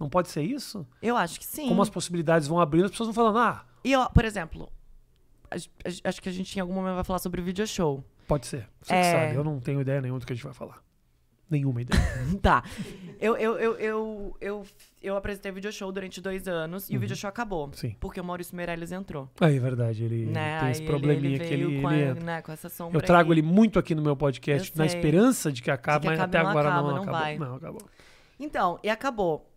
Não pode ser isso? Eu acho que sim. Como as possibilidades vão abrindo, as pessoas vão falando, ah. E, ó, por exemplo, acho que a gente em algum momento vai falar sobre o video show. Pode ser. Você é... que sabe, eu não tenho ideia nenhuma do que a gente vai falar. Nenhuma ideia. tá. Eu, eu, eu, eu, eu, eu apresentei o video show durante dois anos e uhum. o video show acabou. Sim. Porque o Maurício Meirelles entrou. aí ah, é verdade. Ele né? tem esse probleminha ele, ele que ele. Com, ele entra né, com essa sombra. Eu trago aí. ele muito aqui no meu podcast na esperança de que acabe, mas até não agora acaba, não, não acabou. Vai. Não, acabou. Então, e acabou.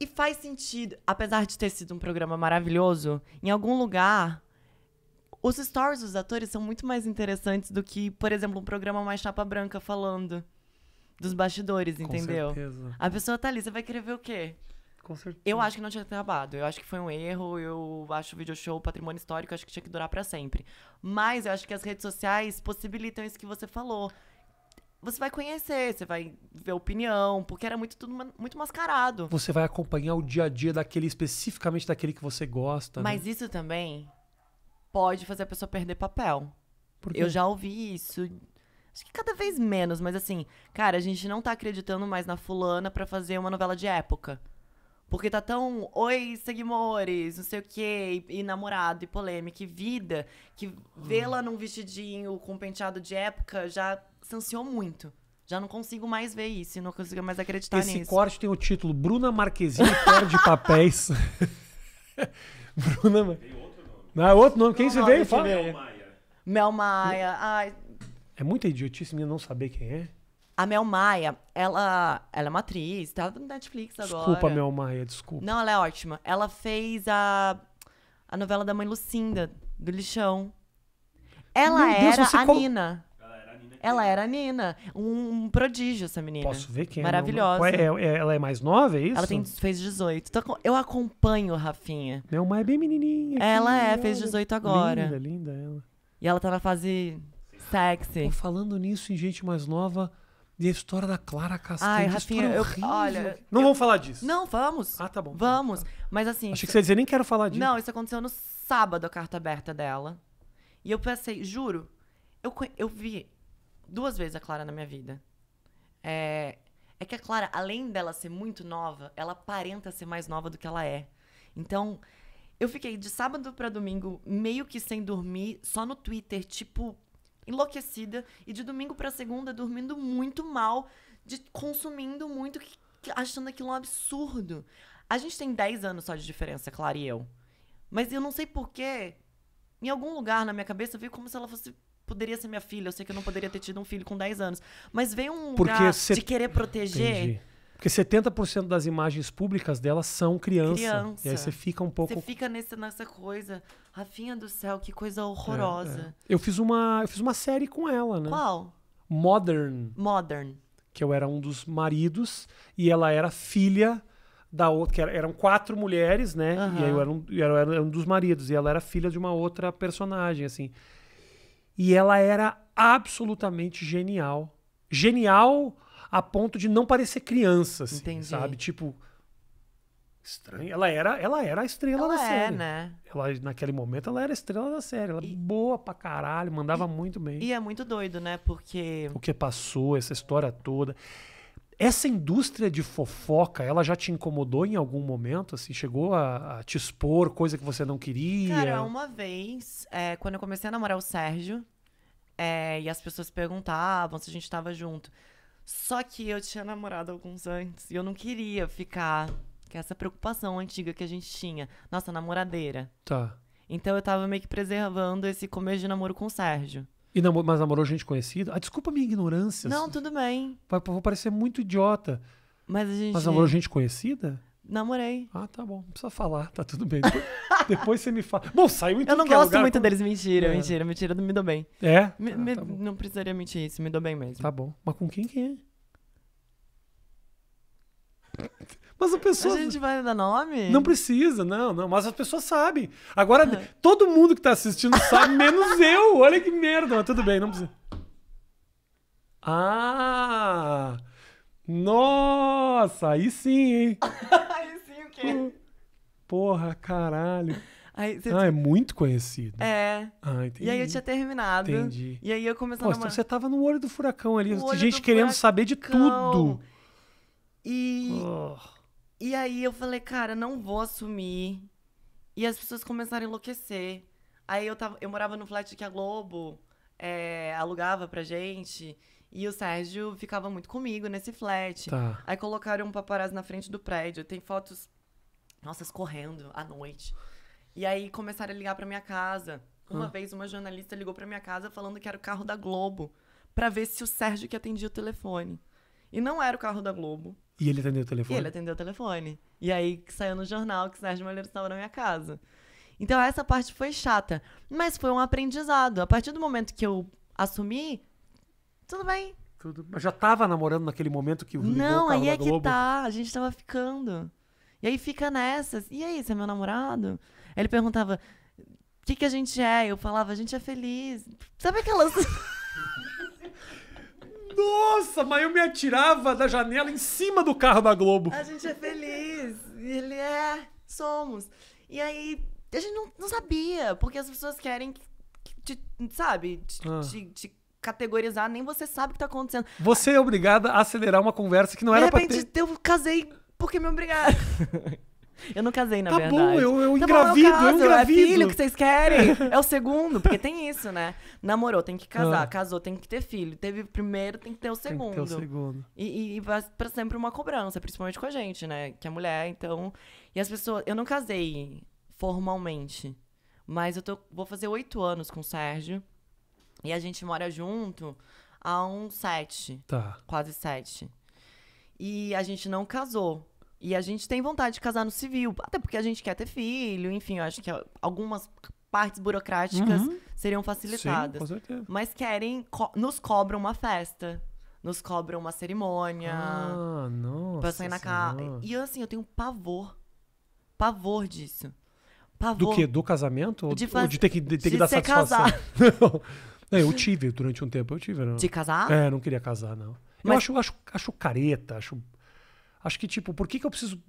E faz sentido, apesar de ter sido um programa maravilhoso, em algum lugar os stories dos atores são muito mais interessantes do que, por exemplo, um programa mais chapa branca falando dos bastidores, entendeu? Com certeza. A pessoa tá ali, você vai querer ver o quê? Com certeza. Eu acho que não tinha acabado. Eu acho que foi um erro. Eu acho o video show patrimônio histórico, eu acho que tinha que durar para sempre. Mas eu acho que as redes sociais possibilitam isso que você falou. Você vai conhecer, você vai ver opinião, porque era muito tudo muito mascarado. Você vai acompanhar o dia a dia daquele especificamente daquele que você gosta. Né? Mas né? isso também pode fazer a pessoa perder papel. Eu já ouvi isso Acho que cada vez menos, mas assim, cara, a gente não tá acreditando mais na fulana para fazer uma novela de época. Porque tá tão, oi, seguimores, não sei o quê, e, e namorado, e polêmica, e vida, que vê-la num vestidinho com penteado de época já sanciou muito. Já não consigo mais ver isso, não consigo mais acreditar Esse nisso. Esse corte tem o título Bruna Marquezine de papéis. Bruna. Tem outro nome. Não, é outro nome. Quem não, se veio? Fala. Mel Maia. Mel Maia. Ai, é muita idiotice minha não saber quem é. A Mel Maia, ela, ela é uma atriz, tá no Netflix agora. Desculpa, Mel Maia, desculpa. Não, ela é ótima. Ela fez a, a novela da mãe Lucinda, do lixão. Ela Meu era a Nina. Ela era a Nina. Um, prodígio, essa menina. Posso ver quem é? Maravilhosa. Qual é? é, é ela é mais nova, é isso? Ela tem, fez 18. Então, eu acompanho Rafinha. Meu mãe é bem menininha. Ela assim, é, né? fez 18 agora. Linda, linda ela. E ela tá na fase sexy. Pô, falando nisso em gente mais nova, e a história da Clara Castanho. Ai, Rafinha, eu, olha. Não eu, vamos falar disso. Não, vamos. Ah, tá bom. Tá vamos. Tá. Mas assim. Achei que você ia dizer, nem quero falar disso. Não, isso aconteceu no sábado, a carta aberta dela. E eu pensei, juro, eu, eu vi duas vezes a Clara na minha vida. É, é que a Clara, além dela ser muito nova, ela aparenta ser mais nova do que ela é. Então, eu fiquei de sábado para domingo meio que sem dormir, só no Twitter, tipo, enlouquecida e de domingo para segunda dormindo muito mal, de consumindo muito, achando aquilo um absurdo. A gente tem 10 anos só de diferença, Clara e eu. Mas eu não sei porquê. Em algum lugar na minha cabeça veio como se ela fosse poderia ser minha filha. Eu sei que eu não poderia ter tido um filho com 10 anos. Mas veio um lugar cê... de querer proteger. Entendi. Porque 70% das imagens públicas dela são criança. criança. E aí você fica um pouco. Você fica nesse, nessa coisa. Rafinha do céu, que coisa é, horrorosa. É, é. Eu, fiz uma, eu fiz uma série com ela, né? Qual? Modern. Modern. Que eu era um dos maridos e ela era filha da outra. Que era, eram quatro mulheres, né? Uhum. E aí eu era, um, eu era um dos maridos. E ela era filha de uma outra personagem, assim. E ela era absolutamente genial. Genial a ponto de não parecer criança, assim, Entendi. sabe? Tipo estranho. Ela era, ela era a estrela ela da é, série. né? Ela, naquele momento, ela era a estrela da série. Ela e, boa pra caralho, mandava e, muito bem. E é muito doido, né? Porque. O que passou, essa história toda. Essa indústria de fofoca, ela já te incomodou em algum momento? Assim, chegou a, a te expor coisa que você não queria? Cara, uma vez, é, quando eu comecei a namorar o Sérgio, é, e as pessoas perguntavam se a gente estava junto. Só que eu tinha namorado alguns antes e eu não queria ficar com essa preocupação antiga que a gente tinha. Nossa, namoradeira. Tá. Então eu tava meio que preservando esse começo de namoro com o Sérgio. E namor mas namorou gente conhecida? Ah, desculpa a minha ignorância. Não, assim. tudo bem. vou parecer muito idiota. Mas a gente. Mas namorou gente conhecida? Namorei. Ah, tá bom. Não precisa falar, tá tudo bem. Depois, depois você me fala. Bom, saiu em Eu não é gosto lugar, muito como... deles, mentira, é. mentira, mentira, me dou bem. É? Me, ah, me, tá não precisaria mentir isso, me dou bem mesmo. Tá bom. Mas com quem que é? Mas a pessoa. A gente vai dar nome? Não precisa, não, não. Mas as pessoas sabem. Agora, ah. todo mundo que tá assistindo sabe, menos eu. Olha que merda, mas tudo bem, não precisa. Ah! Nossa, aí sim, hein? quê? Porra, caralho. Aí, você... Ah, é muito conhecido. É. Ah, entendi. E aí eu tinha terminado. Entendi. E aí eu comecei a Então você tava no olho do furacão ali. gente querendo furacão. saber de tudo. E. Oh. E aí eu falei, cara, não vou assumir. E as pessoas começaram a enlouquecer. Aí eu, tava, eu morava no flat que a Globo é, alugava pra gente. E o Sérgio ficava muito comigo nesse flat. Tá. Aí colocaram um paparazzo na frente do prédio. Tem fotos nossas correndo à noite. E aí começaram a ligar para minha casa. Uma hum. vez uma jornalista ligou para minha casa falando que era o carro da Globo para ver se o Sérgio que atendia o telefone. E não era o carro da Globo. E ele atendeu o telefone? E ele atendeu o telefone. E aí saiu no jornal que o Sérgio Malheiro estava na minha casa. Então essa parte foi chata, mas foi um aprendizado. A partir do momento que eu assumi, tudo bem. Tudo, mas já estava namorando naquele momento que ligou Não, o carro aí é Globo. que tá, a gente estava ficando. E aí fica nessas. E aí, você é meu namorado? Aí ele perguntava: o que, que a gente é? Eu falava: a gente é feliz. Sabe aquelas. Nossa, mas eu me atirava da janela em cima do carro da Globo. A gente é feliz. E ele é, somos. E aí, a gente não, não sabia, porque as pessoas querem te, sabe, te, ah. te, te categorizar, nem você sabe o que tá acontecendo. Você é obrigada a acelerar uma conversa que não de era repente, pra ter. De repente, eu casei por que me obrigaram. Eu não casei, na tá verdade. Bom, eu, eu tá engravido, bom, eu, caso, eu é engravido. É filho que vocês querem. É o segundo, porque tem isso, né? Namorou, tem que casar. Ah. Casou, tem que ter filho. Teve o primeiro, tem que ter o segundo. Tem que ter o segundo. E, e, e vai pra sempre uma cobrança, principalmente com a gente, né? Que é mulher, então... E as pessoas... Eu não casei formalmente, mas eu tô, vou fazer oito anos com o Sérgio. E a gente mora junto há uns sete. Tá. Quase sete. E a gente não casou. E a gente tem vontade de casar no civil, até porque a gente quer ter filho, enfim, eu acho que algumas partes burocráticas uhum. seriam facilitadas. Sim, com certeza. Mas querem, co nos cobram uma festa, nos cobram uma cerimônia. Ah, nossa. Pra sair na casa. E assim, eu tenho pavor. Pavor disso. Pavor. Do que? Do casamento? De Ou de ter que, de ter de que dar satisfação? Casar. não. eu tive durante um tempo, eu tive. Não. Né? De casar? É, não queria casar, não. Mas... Eu acho, acho, acho careta, acho, acho que, tipo, por que, que eu preciso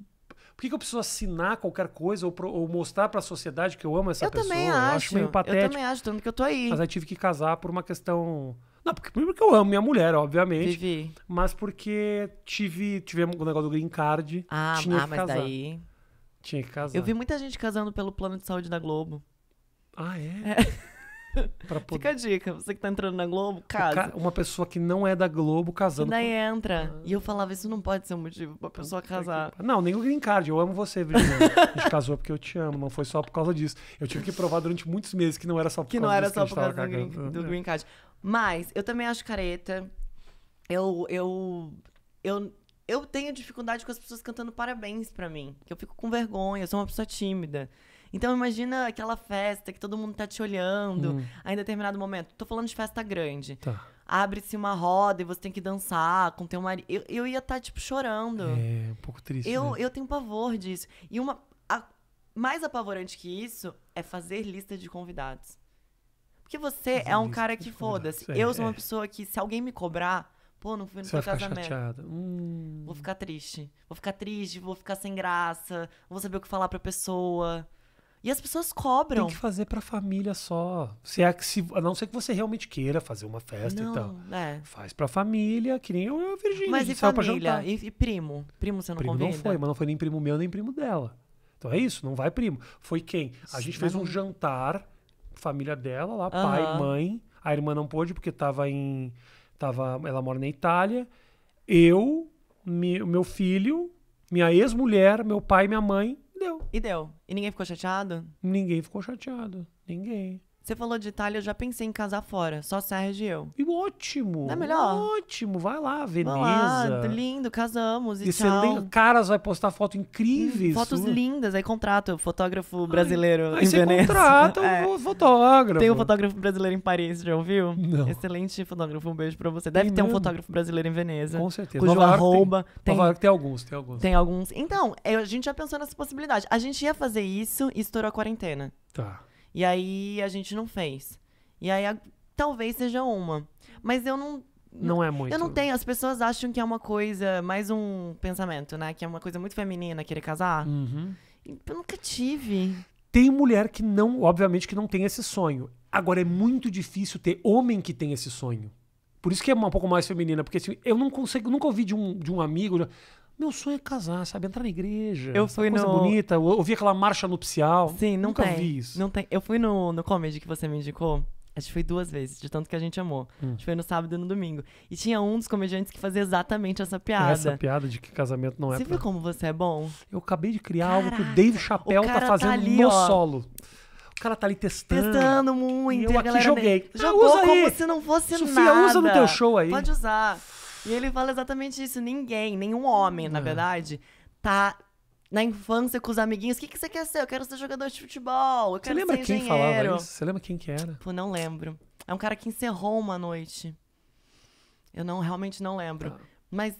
por que, que, eu preciso assinar qualquer coisa ou, pro, ou mostrar para a sociedade que eu amo essa eu pessoa? Também acho, eu acho meio patético. Eu também acho, tanto que eu tô aí. Mas aí tive que casar por uma questão. Não, porque, porque eu amo minha mulher, obviamente. Vivi. Mas porque tive, tive o um negócio do green card. Ah, tinha ah, que mas casar. daí. Tinha que casar. Eu vi muita gente casando pelo plano de saúde da Globo. Ah, é? é. Poder... Fica a dica, você que tá entrando na Globo, casa. Uma pessoa que não é da Globo casando. E daí com... entra. Ah. E eu falava, isso não pode ser um motivo pra pessoa não, casar. Que... Não, nem o green card, eu amo você, Virginia. a gente casou porque eu te amo, não foi só por causa disso. Eu tive que provar durante muitos meses que não era só por que causa disso. Que não era só por causa do green, do é. green card. Mas, eu também acho careta. Eu, eu, eu, eu tenho dificuldade com as pessoas cantando parabéns para mim. que Eu fico com vergonha, eu sou uma pessoa tímida. Então imagina aquela festa que todo mundo tá te olhando, hum. aí em determinado momento. Tô falando de festa grande. Tá. Abre-se uma roda e você tem que dançar com teu marido. Eu, eu ia estar, tá, tipo, chorando. É, um pouco triste. Eu, né? eu tenho pavor disso. E uma. A, mais apavorante que isso é fazer lista de convidados. Porque você fazer é um cara que foda-se. É, eu sou uma é. pessoa que, se alguém me cobrar, pô, não fui no você seu casamento. Hum. Vou ficar triste. Vou ficar triste, vou ficar sem graça, vou saber o que falar pra pessoa. E as pessoas cobram. Tem que fazer pra família só. Se é que se, a não ser que você realmente queira fazer uma festa não, e tal. É. Faz pra família, que nem eu e a Virgínia. Mas e família? E, e, primo? Primo você não primo convida? não foi, mas não foi nem primo meu, nem primo dela. Então é isso, não vai primo. Foi quem? A gente fez um jantar, família dela lá, uhum. pai, mãe. A irmã não pôde porque tava em... Tava, ela mora na Itália. Eu, meu filho, minha ex-mulher, meu pai e minha mãe deu. E deu. E ninguém ficou chateado? Ninguém ficou chateado. Ninguém. Você falou de Itália, eu já pensei em casar fora, só Sérgio e eu. E ótimo! Não é melhor? Ótimo, vai lá, Veneza. Vai lá, lindo, casamos e, e tchau. Você, caras vai postar foto incríveis. Fotos hum. lindas, aí contrato fotógrafo brasileiro Ai, em aí você Veneza. contrata é. um fotógrafo. Tem um fotógrafo brasileiro em Paris, já ouviu? Não. Excelente fotógrafo, um beijo pra você. Deve tem ter mesmo? um fotógrafo brasileiro em Veneza. Com certeza. Cujo Nova arroba... tem, tem... tem alguns, tem alguns. Tem alguns. Então, é, a gente já pensou nessa possibilidade. A gente ia fazer isso e estourou a quarentena. Tá. E aí a gente não fez. E aí a, talvez seja uma. Mas eu não. Não é muito. Eu não tenho. As pessoas acham que é uma coisa, mais um pensamento, né? Que é uma coisa muito feminina querer casar. Uhum. Eu nunca tive. Tem mulher que não, obviamente, que não tem esse sonho. Agora é muito difícil ter homem que tem esse sonho. Por isso que é um pouco mais feminina, porque assim, eu não consigo, nunca ouvi de um, de um amigo. Meu sonho é casar, sabe? Entrar na igreja. Eu fui coisa no... bonita, ouvir aquela marcha nupcial. Sim, não Nunca tem. vi isso. Não tem. Eu fui no, no comedy que você me indicou. A gente foi duas vezes, de tanto que a gente amou. Hum. A gente foi no sábado e no domingo. E tinha um dos comediantes que fazia exatamente essa piada. Essa piada de que casamento não é. Você pra... viu como você é bom? Eu acabei de criar Caraca, algo que o Dave Chappelle tá, tá fazendo tá ali, no ó. solo. O cara tá ali testando. Testando muito. E eu aqui joguei. Nem... Jogou ah, usa como aí. se não fosse Sofia, nada. Sofia, usa no teu show aí. Pode usar. E ele fala exatamente isso. Ninguém, nenhum homem, na é. verdade, tá na infância com os amiguinhos. O que, que você quer ser? Eu quero ser jogador de futebol. Eu Você quero lembra ser quem falava isso? Você lembra quem que era? Pô, não lembro. É um cara que encerrou uma noite. Eu não realmente não lembro. Tá. Mas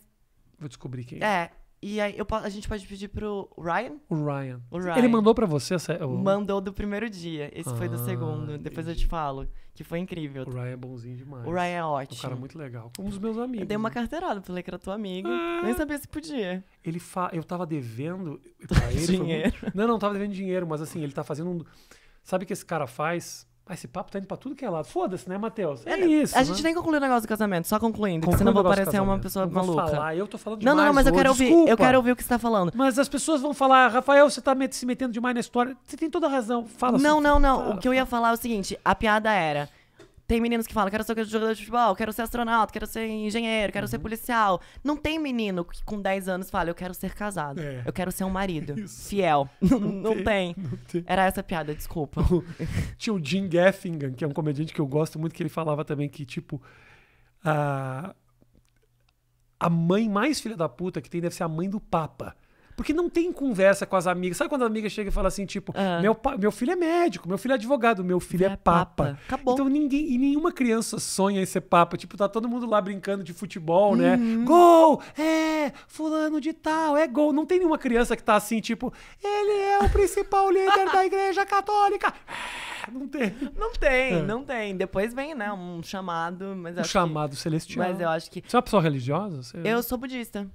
Vou descobrir quem é. é, e aí eu, a gente pode pedir pro Ryan? O Ryan. O Ryan. Ele mandou para você? O... Mandou do primeiro dia. Esse ah, foi do ah, segundo. Depois entendi. eu te falo. Que foi incrível. O Ryan é bonzinho demais. O Ryan é ótimo. Um cara muito legal. como os meus amigos. Eu dei uma né? carteirada, falei que era tua amiga. Ah. Nem sabia se podia. Ele fa... Eu tava devendo pra ele. dinheiro. Muito... Não, não, tava devendo dinheiro, mas assim, ele tá fazendo um. Sabe o que esse cara faz? Mas esse papo tá indo pra tudo que é lado. Foda-se, né, Matheus? É, é isso. A né? gente nem concluiu o negócio do casamento, só concluindo. porque senão vou parecer uma pessoa não maluca. Falar, eu tô falando demais. Não, não, não mas eu quero ouvir. Eu quero ouvir o que você tá falando. Mas as pessoas vão falar, Rafael, você tá se metendo demais na história. Você tem toda a razão. Fala Não, assim, não, não. Fala, o que eu ia falar é o seguinte: a piada era. Tem meninos que falam, quero ser jogador de futebol, quero ser astronauta, quero ser engenheiro, quero uhum. ser policial. Não tem menino que com 10 anos fala, eu quero ser casado, é. eu quero ser um marido Isso. fiel. Não, não, tem, tem. não, tem, Era essa piada, desculpa. Tinha o Jim Gaffigan, que é um comediante que eu gosto muito, que ele falava também que, tipo, a, a mãe mais filha da puta que tem deve ser a mãe do Papa. Porque não tem conversa com as amigas. Sabe quando a amiga chega e fala assim, tipo, ah. meu, meu filho é médico, meu filho é advogado, meu filho é, é papa. papa. Acabou. Então ninguém, e nenhuma criança sonha em ser papa. Tipo, tá todo mundo lá brincando de futebol, né? uhum. né? Gol! É! Fulano de tal, é gol. Não tem nenhuma criança que tá assim, tipo, ele é o principal líder da igreja católica. É, não tem. Não tem, é. não tem. Depois vem, né, um chamado, mas um chamado que... celestial. Mas eu acho que Você é uma pessoa religiosa? Você... É eu sou budista.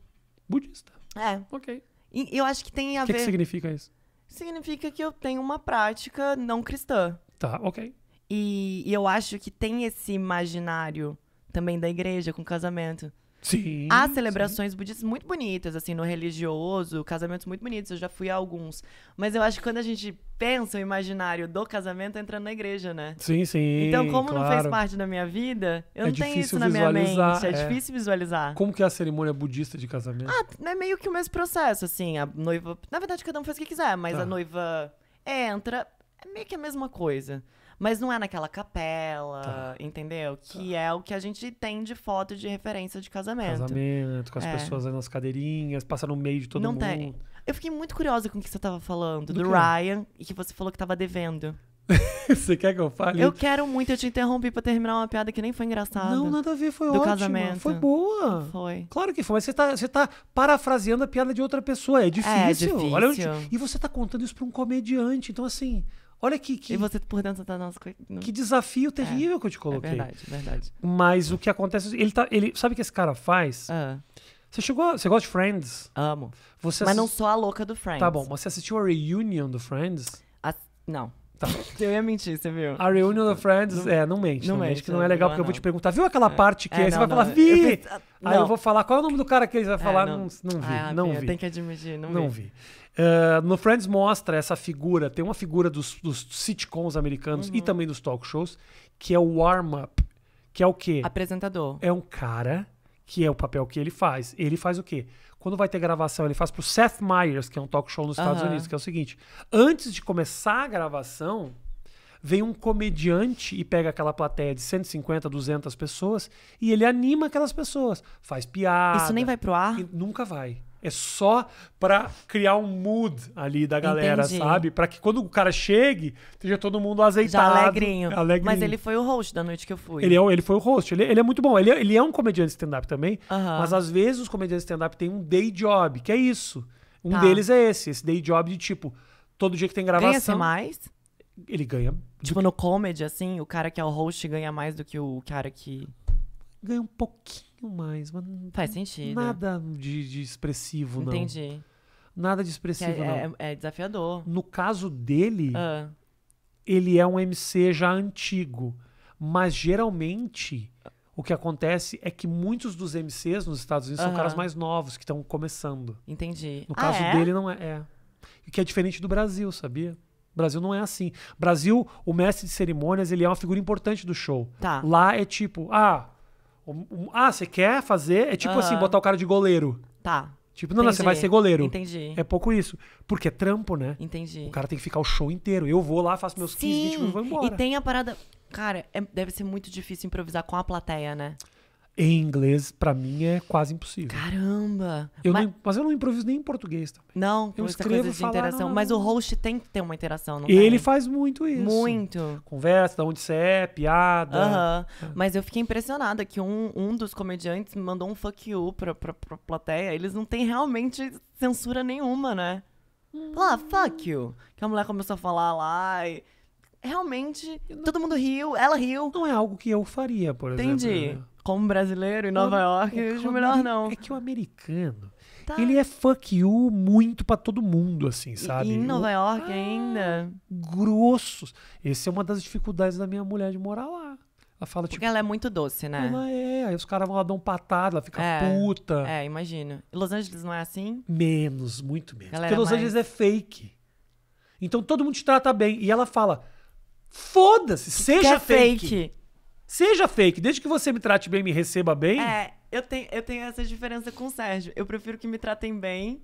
Budista. É. OK. E eu acho que tem a que ver. O que significa isso? Significa que eu tenho uma prática não cristã. Tá, ok. E, e eu acho que tem esse imaginário também da igreja com casamento. Sim. Há celebrações sim. budistas muito bonitas, assim, no religioso, casamentos muito bonitos, eu já fui a alguns. Mas eu acho que quando a gente pensa o imaginário do casamento, entra na igreja, né? Sim, sim. Então, como claro. não fez parte da minha vida, eu é não tenho isso na minha mente. É, é difícil visualizar. Como que é a cerimônia budista de casamento? Ah, é meio que o mesmo processo, assim. A noiva. Na verdade, cada um faz o que quiser, mas a tá. noiva entra. É meio que a mesma coisa. Mas não é naquela capela, tá. entendeu? Tá. Que tá. é o que a gente tem de foto de referência de casamento. Casamento, com as é. pessoas nas cadeirinhas, passar no meio de todo não mundo. Tem. Eu fiquei muito curiosa com o que você tava falando, do, do Ryan, e que você falou que tava devendo. Você quer que eu fale? Eu quero muito, eu te interrompi pra terminar uma piada que nem foi engraçada. Não, nada a ver, foi do ótima. Casamento. Foi boa. Foi. Claro que foi, mas você tá, você tá parafraseando a piada de outra pessoa. É difícil. É, difícil. Olha, e você tá contando isso pra um comediante. Então, assim, Olha que. que e você tá por dentro nossa. Que desafio terrível é, que eu te é coloquei. É verdade, verdade. Mas o que acontece. Ele tá. Ele, sabe o que esse cara faz? Ah. Você chegou. Você gosta de Friends? Amo. Você Mas não sou a louca do Friends. Tá bom. Você assistiu a reunion do Friends? A... Não. Tá. Eu ia mentir, você viu? A reunião do Friends, não, é, não mente. Não, não mente, que não é legal, não, porque eu vou te perguntar, viu aquela é. parte que é, aí você vai falar, é. vi! Eu, aí eu vou falar, qual é o nome do cara que eles vão é, falar? Não, não, vi, ah, não vi. Tem que admitir, não, vi. vi. Ah, no Friends mostra essa figura, tem uma figura dos, dos sitcoms americanos uhum. e também dos talk shows, que é o warm-up. Que é o quê? Apresentador. É um cara que é o papel que ele faz. Ele faz o quê? Quando vai ter gravação, ele faz pro Seth Meyers, que é um talk show nos Estados uhum. Unidos, que é o seguinte: antes de começar a gravação, vem um comediante e pega aquela plateia de 150, 200 pessoas e ele anima aquelas pessoas, faz piada. Isso nem vai pro ar? Nunca vai. É só para criar um mood ali da galera, Entendi. sabe? Para que quando o cara chegue, esteja todo mundo azeitado. Já alegrinho. alegrinho. Mas ele foi o host da noite que eu fui. Ele, é, ele foi o host. Ele, é, ele é muito bom. Ele, é, ele é um comediante stand-up também. Mas às vezes os comediantes stand-up têm um day job, que é isso. Um tá. deles é esse. Esse day job de tipo, todo dia que tem gravação. ganha mais? Ele ganha. Tipo, que... no comedy, assim, o cara que é o host ganha mais do que o cara que. Ganha um pouquinho pouquinho mais. Mas Faz sentido. Nada de, de expressivo, não. Entendi. Nada de expressivo, é, não. É, é desafiador. No caso dele, ah. ele é um MC já antigo. Mas geralmente, o que acontece é que muitos dos MCs nos Estados Unidos são caras mais novos, que estão começando. Entendi. No Ah, caso é? dele, não é. é. O que é diferente do Brasil, sabia? O Brasil não é assim. Brasil, o mestre de cerimônias, ele é uma figura importante do show. Tá. Lá é tipo, ah, ah, você quer fazer? É tipo uhum. assim, botar o cara de goleiro. Tá. Tipo, não, não, você vai ser goleiro. Entendi. É pouco isso. Porque é trampo, né? Entendi. O cara tem que ficar o show inteiro. Eu vou lá, faço meus Sim. 15, 20 e vou embora. E tem a parada. Cara, é, deve ser muito difícil improvisar com a plateia, né? em inglês, para mim, é quase impossível. Caramba! Eu mas... Não, mas eu não improviso nem em português também. Não, eu escrevo coisa de falar, interação. Não, não. Mas o host tem que ter uma interação, não Ele tem? faz muito isso. Muito. Conversa, da onde você é, piada. Uh -huh. é. Mas eu fiquei impressionada que um, um dos comediantes mandou um fuck you pra, pra, pra plateia. Eles não têm realmente censura nenhuma, né? Lá, ah, fuck you. Que a mulher começou a falar lá e... Realmente, não... todo mundo riu, ela riu. Não é algo que eu faria, por Entendi. exemplo. Entendi. Né? como brasileiro em Nova o, York, o, o melhor não. É que o americano, tá. ele é fuck you muito para todo mundo, assim, sabe? E em Nova York ah, ainda. Grossos. Essa é uma das dificuldades da minha mulher de morar lá. Ela fala, Porque tipo, ela é muito doce, né? Ela é. Aí os caras vão lá dar um patado, ela fica é, puta. É, imagino. Los Angeles não é assim? Menos, muito menos. Galera, Porque Los Angeles é fake. Então todo mundo te trata bem. E ela fala, foda-se, seja é fake. fake. Seja fake, desde que você me trate bem, me receba bem. É, eu tenho, eu tenho essa diferença com o Sérgio. Eu prefiro que me tratem bem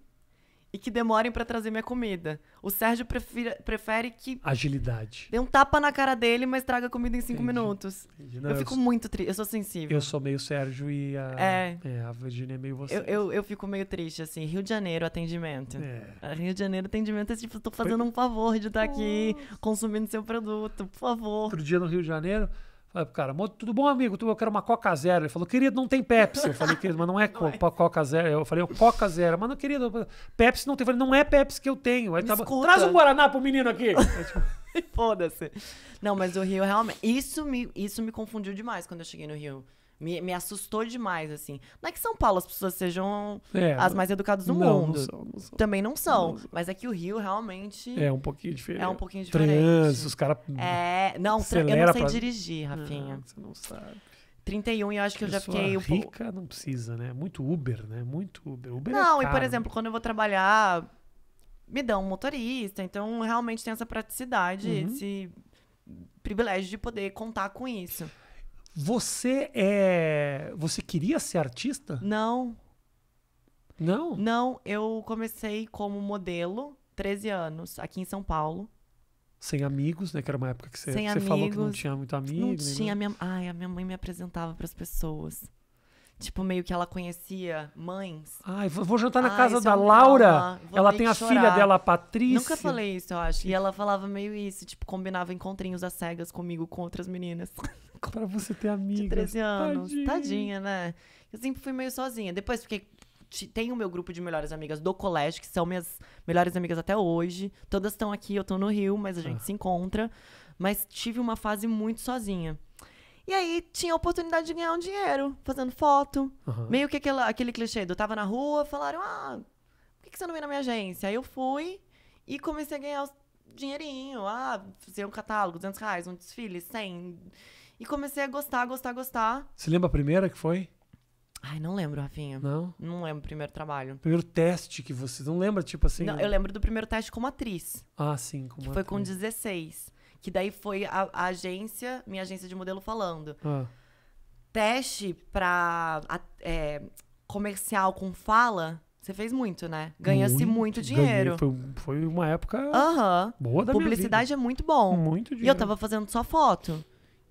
e que demorem para trazer minha comida. O Sérgio prefira, prefere que. Agilidade. Dê um tapa na cara dele, mas traga comida em cinco Entendi. minutos. Entendi. Não, eu, eu fico sou... muito triste. Eu sou sensível. Eu sou meio Sérgio e a. É. é a Virginia é meio você. Eu, eu, eu, fico meio triste, assim. Rio de Janeiro, atendimento. É. Ah, Rio de Janeiro, atendimento. é tipo, tô fazendo um favor de estar tá aqui consumindo seu produto, por favor. Outro dia no Rio de Janeiro. Falei pro cara, tudo bom, amigo? Eu quero uma Coca Zero. Ele falou, querido, não tem Pepsi. Eu falei, querido, mas não é, co é. Coca Zero. Eu falei, Coca Zero. Mas, não, querido, Pepsi não tem. Eu falei, não é Pepsi que eu tenho. Aí tava, Traz um Guaraná pro menino aqui. Tipo, Foda-se. Não, mas o Rio realmente. Isso me, isso me confundiu demais quando eu cheguei no Rio. Me, me assustou demais, assim. Não é que São Paulo as pessoas sejam é, as mais educadas do não, mundo. Não são, não são. Também não são, não são. Mas é que o Rio realmente. É um pouquinho diferente. É um pouquinho diferente. Trans, os caras. É. Não, eu não sei pra... dirigir, Rafinha. você não sabe. 31 e eu acho que Pessoa eu já fiquei. Rica um não precisa, né? Muito Uber, né? Muito Uber. Uber é não, é caro, e por exemplo, quando eu vou trabalhar, me dão um motorista. Então realmente tem essa praticidade, uhum. esse privilégio de poder contar com isso. Você é. Você queria ser artista? Não. Não? Não, eu comecei como modelo, 13 anos, aqui em São Paulo. Sem amigos, né? Que era uma época que você, Sem você falou que não tinha muito amigo. Não né? tinha. Minha, ai, a minha mãe me apresentava para as pessoas. Tipo, meio que ela conhecia mães. Ai, vou jantar na ai, casa da é Laura. ela tem a chorar. filha dela, a Patrícia. Nunca falei isso, eu acho. E ela falava meio isso. Tipo, combinava encontrinhos às cegas comigo, com outras meninas. Pra você ter amiga. De 13 anos. Tadinha, Tadinha né? Eu sempre fui meio sozinha. Depois fiquei tem o meu grupo de melhores amigas do colégio, que são minhas melhores amigas até hoje. Todas estão aqui, eu tô no Rio, mas a gente ah. se encontra. Mas tive uma fase muito sozinha. E aí tinha a oportunidade de ganhar um dinheiro, fazendo foto. Uhum. Meio que aquela, aquele clichê do eu tava na rua, falaram: ah, por que, que você não vem na minha agência? Aí eu fui e comecei a ganhar dinheirinho. Ah, fazer um catálogo, 200 reais, um desfile, 100. E comecei a gostar, gostar, gostar. Você lembra a primeira que foi? Ai, não lembro, Rafinha. Não? Não lembro o primeiro trabalho. Primeiro teste que você. Não lembra, tipo assim? Não, eu lembro do primeiro teste como atriz. Ah, sim, como que atriz. Foi com 16. Que daí foi a, a agência, minha agência de modelo falando. Ah. Teste pra a, é, comercial com fala. Você fez muito, né? Ganha-se muito, muito, dinheiro. foi, foi, uma época uhum. boa da Publicidade é muito bom. Muito dinheiro. E eu tava fazendo só foto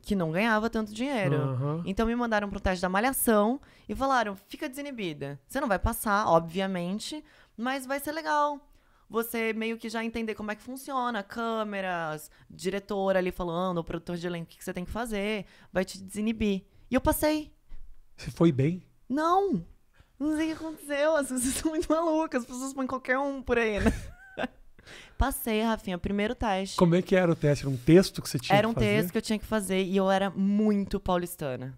que não ganhava tanto dinheiro. Uhum. Então me mandaram pro teste da malhação e falaram: fica desinibida. Você não vai passar, obviamente, mas vai ser legal. Você meio que já entender como é que funciona, câmeras, diretor ali falando, o produtor de elenco, o que, que você tem que fazer, vai te desinibir. E eu passei. Você foi bem? Não! Não sei o que aconteceu, as pessoas são muito malucas, as pessoas põem qualquer um por aí, né? Passei, Rafinha, primeiro teste. Como é que era o teste? Era um texto que você tinha Era um que fazer? texto que eu tinha que fazer e eu era muito paulistana.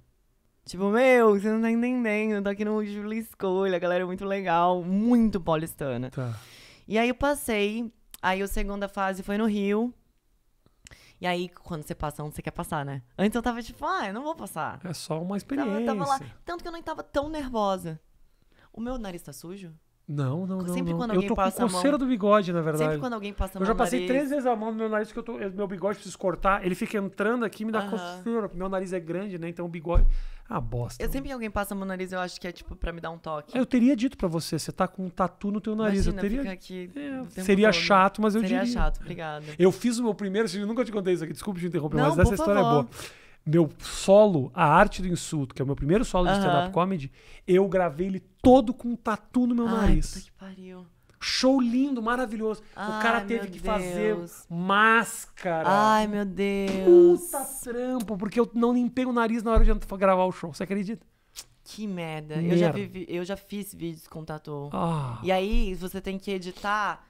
Tipo, meu, você não tá entendendo, eu tô aqui no Júlio Escolha, a galera é muito legal, muito paulistana. Tá. E aí eu passei, aí a segunda fase foi no Rio. E aí, quando você passa não você quer passar, né? Antes eu tava tipo, ah, eu não vou passar. É só uma experiência. Tava, tava lá, tanto que eu não tava tão nervosa. O meu nariz tá sujo? Não, não, não. Sempre não. quando alguém eu tô com coceira mão... do bigode, na verdade. Sempre quando alguém passa a mão. Eu já passei nariz. três vezes a mão no meu nariz, que eu tô, meu bigode precisa cortar. Ele fica entrando aqui e me dá uhum. coceira. Meu nariz é grande, né? Então o bigode. Ah, bosta. Eu sempre que alguém passa a mão no nariz, eu acho que é tipo pra me dar um toque. Eu teria dito pra você, você tá com um tatu no teu nariz. Imagina, eu teria. Fica aqui é, seria todo. chato, mas eu seria diria. Seria chato, obrigada. Eu fiz o meu primeiro, eu nunca te contei isso aqui. Desculpa te interromper, não, mas essa história é boa meu solo, a arte do insulto, que é o meu primeiro solo de stand-up comedy, eu gravei ele todo com um tatu no meu Ai, nariz. Puta que pariu. Show lindo, maravilhoso. Ai, o cara teve que Deus. fazer máscara. Ai, meu Deus. Puta trampo, porque eu não limpei o nariz na hora de gravar o show. Você acredita? Que merda. merda. Eu, já eu já fiz vídeos com tatu. Ah. E aí, você tem que editar,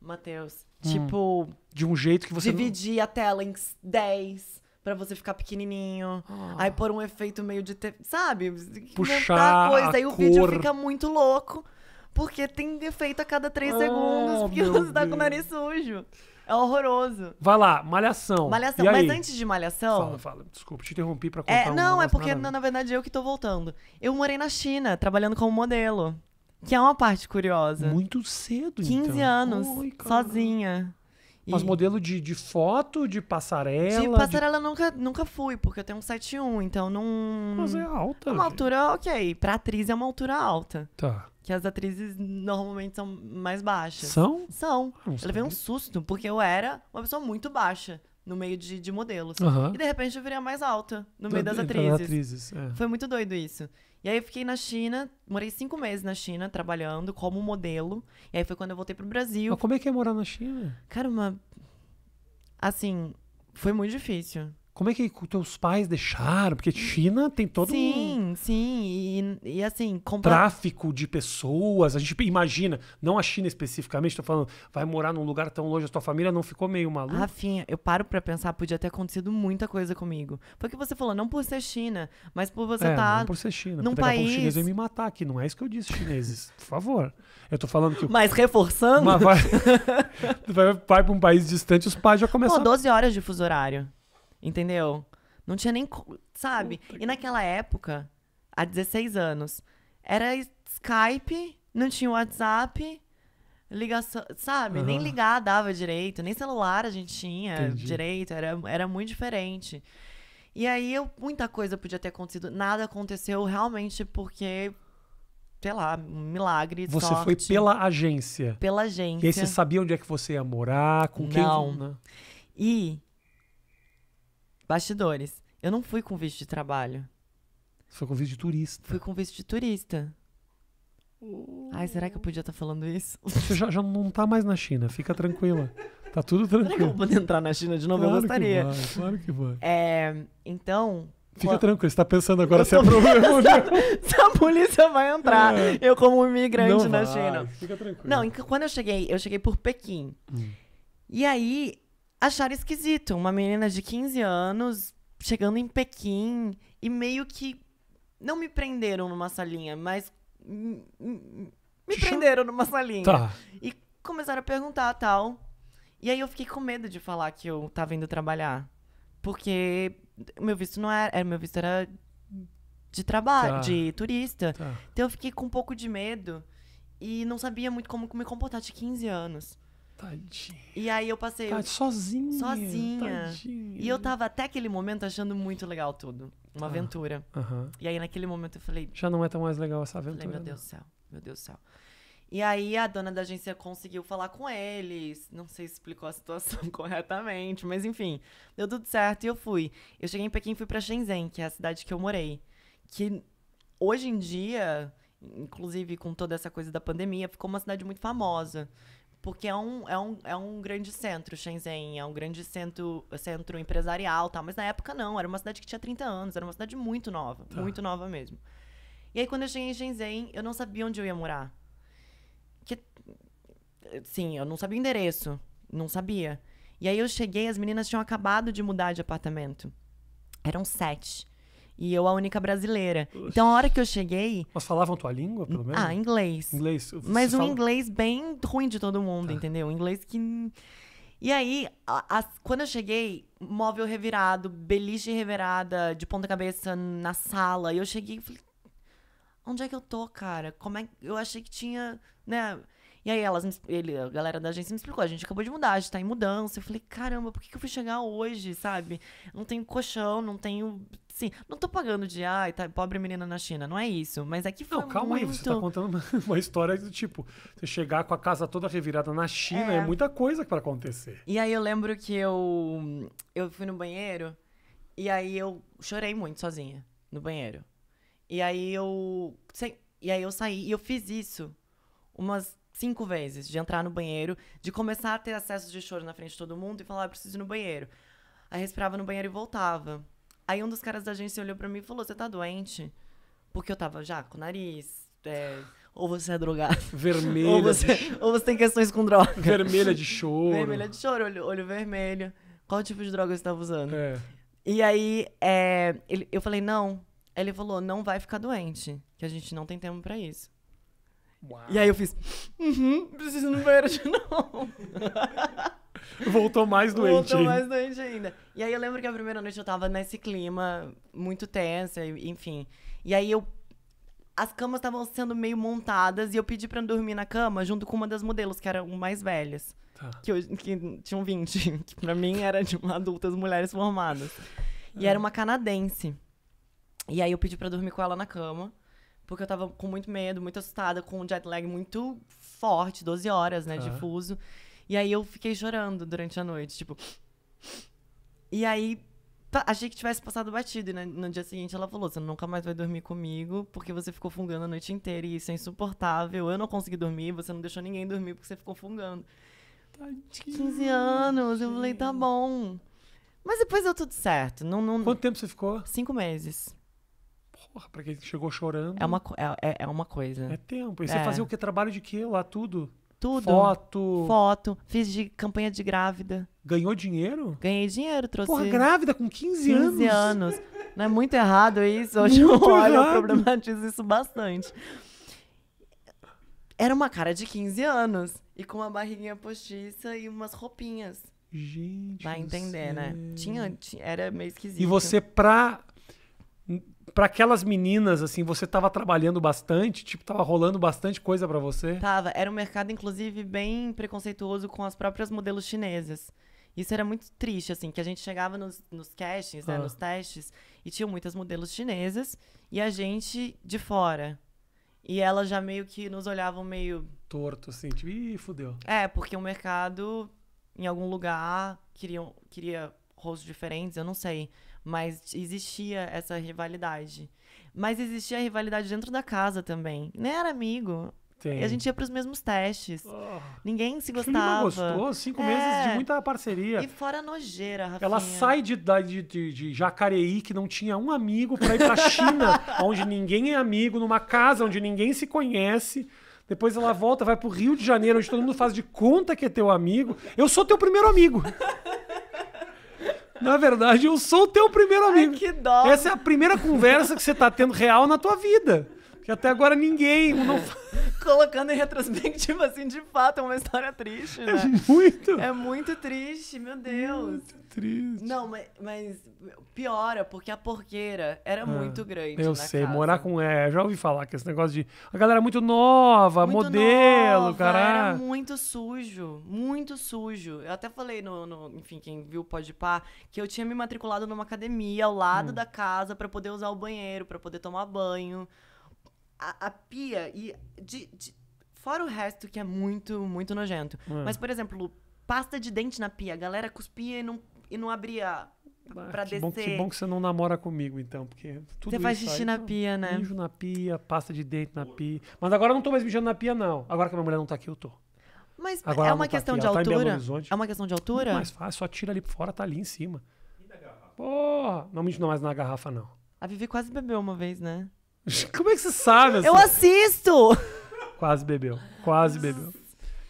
Matheus. Hum. Tipo. De um jeito que você. Dividir não... a tela em 10 para você ficar pequenininho. Ah. Aí pôr um efeito meio de. ter, Sabe? Puxar a coisa. aí cor. o vídeo fica muito louco. Porque tem efeito a cada três ah, segundos, porque você tá com o nariz sujo. É horroroso. Vai lá, malhação. Malhação, mas antes de malhação. Fala, fala, desculpa, te interrompi pra é, contar. É, não, um é porque, na, na verdade, eu que tô voltando. Eu morei na China, trabalhando como modelo. Que é uma parte curiosa. Muito cedo, 15 então. anos, Oi, sozinha. Mas modelo de, de foto, de passarela. De passarela de... Nunca, nunca fui, porque eu tenho um 71, então não. Mas é alta. É uma gente. altura, ok. Pra atriz é uma altura alta. Tá. Que as atrizes normalmente são mais baixas. São? São. Ah, eu levei um susto, porque eu era uma pessoa muito baixa no meio de, de modelos. E de repente eu virei a mais alta no meio das atrizes. Das atrizes é. Foi muito doido isso. E aí eu fiquei na China, morei cinco meses na China, trabalhando como modelo. E aí foi quando eu voltei pro Brasil. Mas como é que é morar na China? Cara, uma. Assim, foi muito difícil. Como é que teus pais deixaram? Porque China tem todo Sim, um Sim, E, e assim, Tráfico de pessoas. A gente imagina, não a China especificamente, tô falando, vai morar num lugar tão longe, a tua família não ficou meio maluco Rafinha, eu paro pra pensar, podia ter acontecido muita coisa comigo. Foi o que você falou, não por ser China, mas por você estar. É, tá não por ser China. Num país. Pouco, chinês me matar aqui. Não é isso que eu disse, chineses. Por favor. Eu tô falando que. Mas reforçando. vai... vai, vai um país distante, os pais já começam. Pô, 12 horas de fuso horário. Entendeu? Não tinha nem. Sabe? Puta e naquela época, há 16 anos. Era Skype, não tinha WhatsApp, ligação, sabe? Uhum. Nem ligar dava direito, nem celular a gente tinha Entendi. direito, era, era muito diferente. E aí eu, muita coisa podia ter acontecido, nada aconteceu realmente porque sei lá, milagre. Você sorte. foi pela agência. Pela agência. E aí você sabia onde é que você ia morar, com quem. Não. Né? E. Bastidores. Eu não fui com visto de trabalho. Foi com visto de turista. Fui com visto de turista. Hum. Ai, será que eu podia estar tá falando isso? Você já, já não tá mais na China, fica tranquila. Tá tudo tranquilo. Será que eu vou poder entrar na China de novo? Claro eu gostaria. Que vai, claro que vai. É, então, Fica tranquilo, você tá pensando agora se é problema Se a polícia vai entrar, é. eu como um imigrante não na vai, China. Fica tranquilo. Não, quando eu cheguei, eu cheguei por Pequim. Hum. E aí, acharam esquisito. Uma menina de 15 anos chegando em Pequim e meio que não me prenderam numa salinha, mas. Me prenderam numa salinha. Tá. E começaram a perguntar tal. E aí eu fiquei com medo de falar que eu tava indo trabalhar. Porque meu visto não era. Meu visto era de trabalho, tá. de turista. Tá. Então eu fiquei com um pouco de medo e não sabia muito como me comportar. de 15 anos. Tadinha. E aí eu passei. Tadinha, sozinha. Sozinha. Tadinha. E eu tava até aquele momento achando muito legal tudo. Uma ah, aventura. Uh -huh. E aí naquele momento eu falei. Já não é tão mais legal essa aventura. Falei, meu Deus né? do céu, meu Deus do céu. E aí a dona da agência conseguiu falar com eles. Não sei se explicou a situação corretamente, mas enfim, deu tudo certo e eu fui. Eu cheguei em Pequim e fui pra Shenzhen, que é a cidade que eu morei. Que hoje em dia, inclusive com toda essa coisa da pandemia, ficou uma cidade muito famosa porque é um, é um, é um grande centro, Shenzhen, é um grande centro, centro empresarial tal. Mas na época não, era uma cidade que tinha 30 anos, era uma cidade muito nova, tá. muito nova mesmo. E aí quando eu cheguei em Shenzhen, eu não sabia onde eu ia morar. Que, sim, eu não sabia o endereço, não sabia. E aí eu cheguei, as meninas tinham acabado de mudar de apartamento. Eram sete. E eu a única brasileira. Oxi. Então, a hora que eu cheguei. Mas falavam tua língua, pelo menos? Ah, inglês. Inglês. Você Mas fala... um inglês bem ruim de todo mundo, tá. entendeu? Um inglês que. E aí, a, a, quando eu cheguei, móvel revirado, beliche revirada, de ponta cabeça na sala. E eu cheguei e falei, onde é que eu tô, cara? Como é que... Eu achei que tinha, né? E aí elas, me, ele, a galera da agência me explicou, a gente acabou de mudar, a gente tá em mudança. Eu falei, caramba, por que, que eu fui chegar hoje, sabe? Não tenho colchão, não tenho Sim, não tô pagando de, ai, tá, pobre menina na China, não é isso. Mas é que foi Não, calma muito... aí, você tá contando uma, uma, história do tipo, você chegar com a casa toda revirada na China, é, é muita coisa para acontecer. E aí eu lembro que eu, eu fui no banheiro e aí eu chorei muito sozinha no banheiro. E aí eu, sei, e aí eu saí e eu fiz isso umas cinco vezes, de entrar no banheiro, de começar a ter acessos de choro na frente de todo mundo e falar, ah, eu preciso ir no banheiro. Aí respirava no banheiro e voltava. Aí um dos caras da agência olhou para mim e falou: Você tá doente? Porque eu tava já com o nariz. É, ou você é drogado. Vermelha. ou, você, ou você tem questões com droga. Vermelha de choro. Vermelha de choro, olho, olho vermelho. Qual tipo de droga você tava usando? É. E aí, é, ele, eu falei: Não. Ele falou: Não vai ficar doente, que a gente não tem tempo para isso. Uau. E aí eu fiz: Uhum, preciso no banheiro de novo. Voltou mais doente. Voltou mais doente ainda. E aí eu lembro que a primeira noite eu tava nesse clima muito tensa, enfim. E aí eu. As camas estavam sendo meio montadas e eu pedi pra dormir na cama junto com uma das modelos, que eram mais velhas. Tá. Que, eu, que tinham 20. Que pra mim era de uma adultas mulheres formadas. E era ah. uma canadense. E aí eu pedi pra dormir com ela na cama. Porque eu tava com muito medo, muito assustada, com um jet lag muito forte, 12 horas, né, difuso. E aí eu fiquei chorando durante a noite, tipo. E aí achei que tivesse passado batido. E no dia seguinte ela falou: Você nunca mais vai dormir comigo porque você ficou fungando a noite inteira e isso é insuportável. Eu não consegui dormir, você não deixou ninguém dormir porque você ficou fungando. Tadinho. 15 anos. Gente. Eu falei: Tá bom. Mas depois deu tudo certo. Não, não... Quanto tempo você ficou? Cinco meses. Porra, pra quem chegou chorando. É uma, é, é, é uma coisa. É tempo. E você é. fazia o que? Trabalho de quê lá? Tudo? Tudo. Foto. Foto. Fiz de campanha de grávida. Ganhou dinheiro? Ganhei dinheiro, trouxe. Porra, grávida com 15, anos. 15 anos. Não é muito errado isso? Hoje muito eu olho, eu problematizo isso bastante. Era uma cara de 15 anos. E com uma barriguinha postiça e umas roupinhas. Gente. Vai entender, você... né? Tinha, tinha, era meio esquisito. E você, pra para aquelas meninas, assim, você tava trabalhando bastante? Tipo, tava rolando bastante coisa para você? Tava. Era um mercado, inclusive, bem preconceituoso com as próprias modelos chinesas. Isso era muito triste, assim, que a gente chegava nos, nos castings, né, ah. nos testes, e tinha muitas modelos chinesas e a gente de fora. E elas já meio que nos olhavam meio. Torto, assim, tipo, ih, fudeu. É, porque o mercado, em algum lugar, queriam, queria rostos diferentes, eu não sei. Mas existia essa rivalidade. Mas existia a rivalidade dentro da casa também. Nem era amigo. E a gente ia para os mesmos testes. Oh, Ninguém se gostava. gostou. Cinco é. meses de muita parceria. E fora nojeira, Rafinha. Ela sai de, de, de, de Jacareí, que não tinha um amigo, para ir para China, onde ninguém é amigo, numa casa onde ninguém se conhece. Depois ela volta, vai pro Rio de Janeiro, onde todo mundo faz de conta que é teu amigo. Eu sou teu primeiro amigo. Na verdade, eu sou o teu primeiro amigo. Ai, que dó. Essa é a primeira conversa que você está tendo real na tua vida. Que até agora ninguém. Não... Colocando em retrospectiva, assim, de fato, é uma história triste, é né? É muito. É muito triste, meu Deus. Muito triste. Não, mas, mas piora, porque a porqueira era ah, muito grande. Eu sei, casa. morar com. É, já ouvi falar que esse negócio de. A galera é muito nova, muito modelo, cara Era muito sujo, muito sujo. Eu até falei no. no enfim, quem viu pode par, que eu tinha me matriculado numa academia ao lado hum. da casa para poder usar o banheiro, para poder tomar banho a, a pia e. De, de, fora o resto que é muito, muito nojento. Hum. Mas, por exemplo, pasta de dente na pia, a galera cuspia e não, e não abria ah, pra descer. Bom, que bom que você não namora comigo, então, porque tudo Você faz xixi aí, na pia, né? Mijo na pia, pasta de dente na pia. Mas agora eu não tô mais mijando na pia, não. Agora que a minha mulher não tá aqui, eu tô. Mas agora é uma tá questão de Ela tá altura? Tá é uma questão de altura? Muito mais fácil, só tira ali por fora, tá ali em cima. E da garrafa? Porra! Não mijo mais na garrafa, não. A Vivi quase bebeu uma vez, né? Como é que você sabe? Assim? Eu assisto! Quase bebeu. Quase bebeu.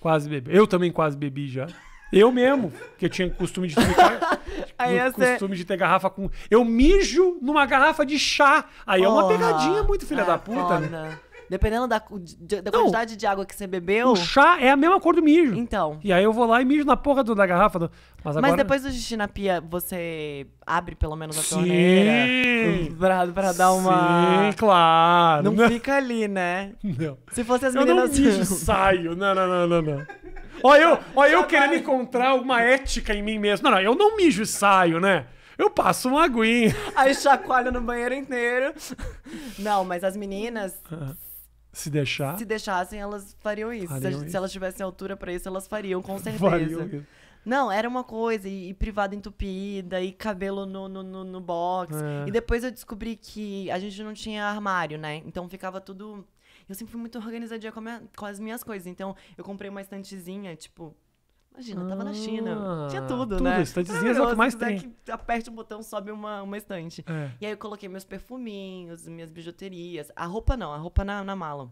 Quase bebeu. Eu também quase bebi já. Eu mesmo, que eu tinha costume de ficar. Aí costume de ter garrafa com. Eu mijo numa garrafa de chá. Aí é uma pegadinha muito filha é, da puta, oh, né? Dependendo da, não, quantidade de água que você bebeu. O chá é a mesma cor do mijo. Então. E aí eu vou lá e mijo na porra do, da garrafa. Do... Mas, agora... Mas depois do xixi na pia, você abre pelo menos a Sim. torneira. Pra, pra dar uma. Sim, claro. Não, não, fica ali, né? Não. Se fosse as meninas. Eu não mijo, saio. Não, não, não, não, não. Olha eu, olha eu querendo encontrar uma ética em mim mesmo. Não, não, eu não mijo e saio, né? eu passo uma aguinha. Aí chacoalha no banheiro inteiro. Não, mas as meninas, ah. Se deixar. Se deixassem, elas fariam isso. Fariam se, isso. se, elas tivessem altura para isso, elas fariam, com certeza. Fariam Não, era uma coisa, e, e privada entupida, e cabelo no, no, no, no box. É. E depois eu descobri que a gente não tinha armário, né? Então ficava tudo. Eu sempre fui muito organizadinha com, com as minhas coisas. Então eu comprei uma estantezinha, tipo, Imagina, tava na China. Tinha ah, tudo, tudo né? Estantezinhas é o que mais né, tem. Que aperte um botão, sobe uma, uma estante. É. E aí eu coloquei meus perfuminhos, minhas bijuterias. A roupa não, a roupa na, na mala.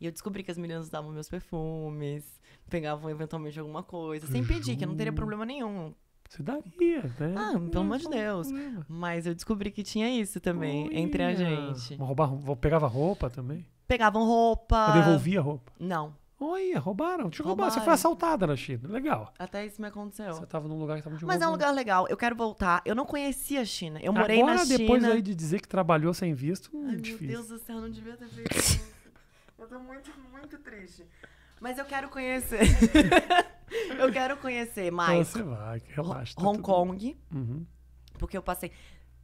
E eu descobri que as meninas usavam meus perfumes, pegavam eventualmente alguma coisa, sem pedir, que não teria problema nenhum. Você daria, né? Ah, pelo amor de Deus. Problema. Mas eu descobri que tinha isso também entre a gente. Roubar, pegava roupa também? Pegavam roupa. Eu devolvia roupa? Não. Olha, roubaram. Te roubaram. Você foi assaltada na China. Legal. Até isso me aconteceu. Você tava num lugar que tava de Mas roubando. é um lugar legal. Eu quero voltar. Eu não conhecia a China. Eu morei Agora, na China. depois aí de dizer que trabalhou sem visto, hum, Ai, difícil. Meu Deus do céu, não devia ter feito isso. Eu tô muito, muito triste. Mas eu quero conhecer. eu quero conhecer mais. Então você vai, relaxa. Tá Hong tudo... Kong. Uhum. Porque eu passei.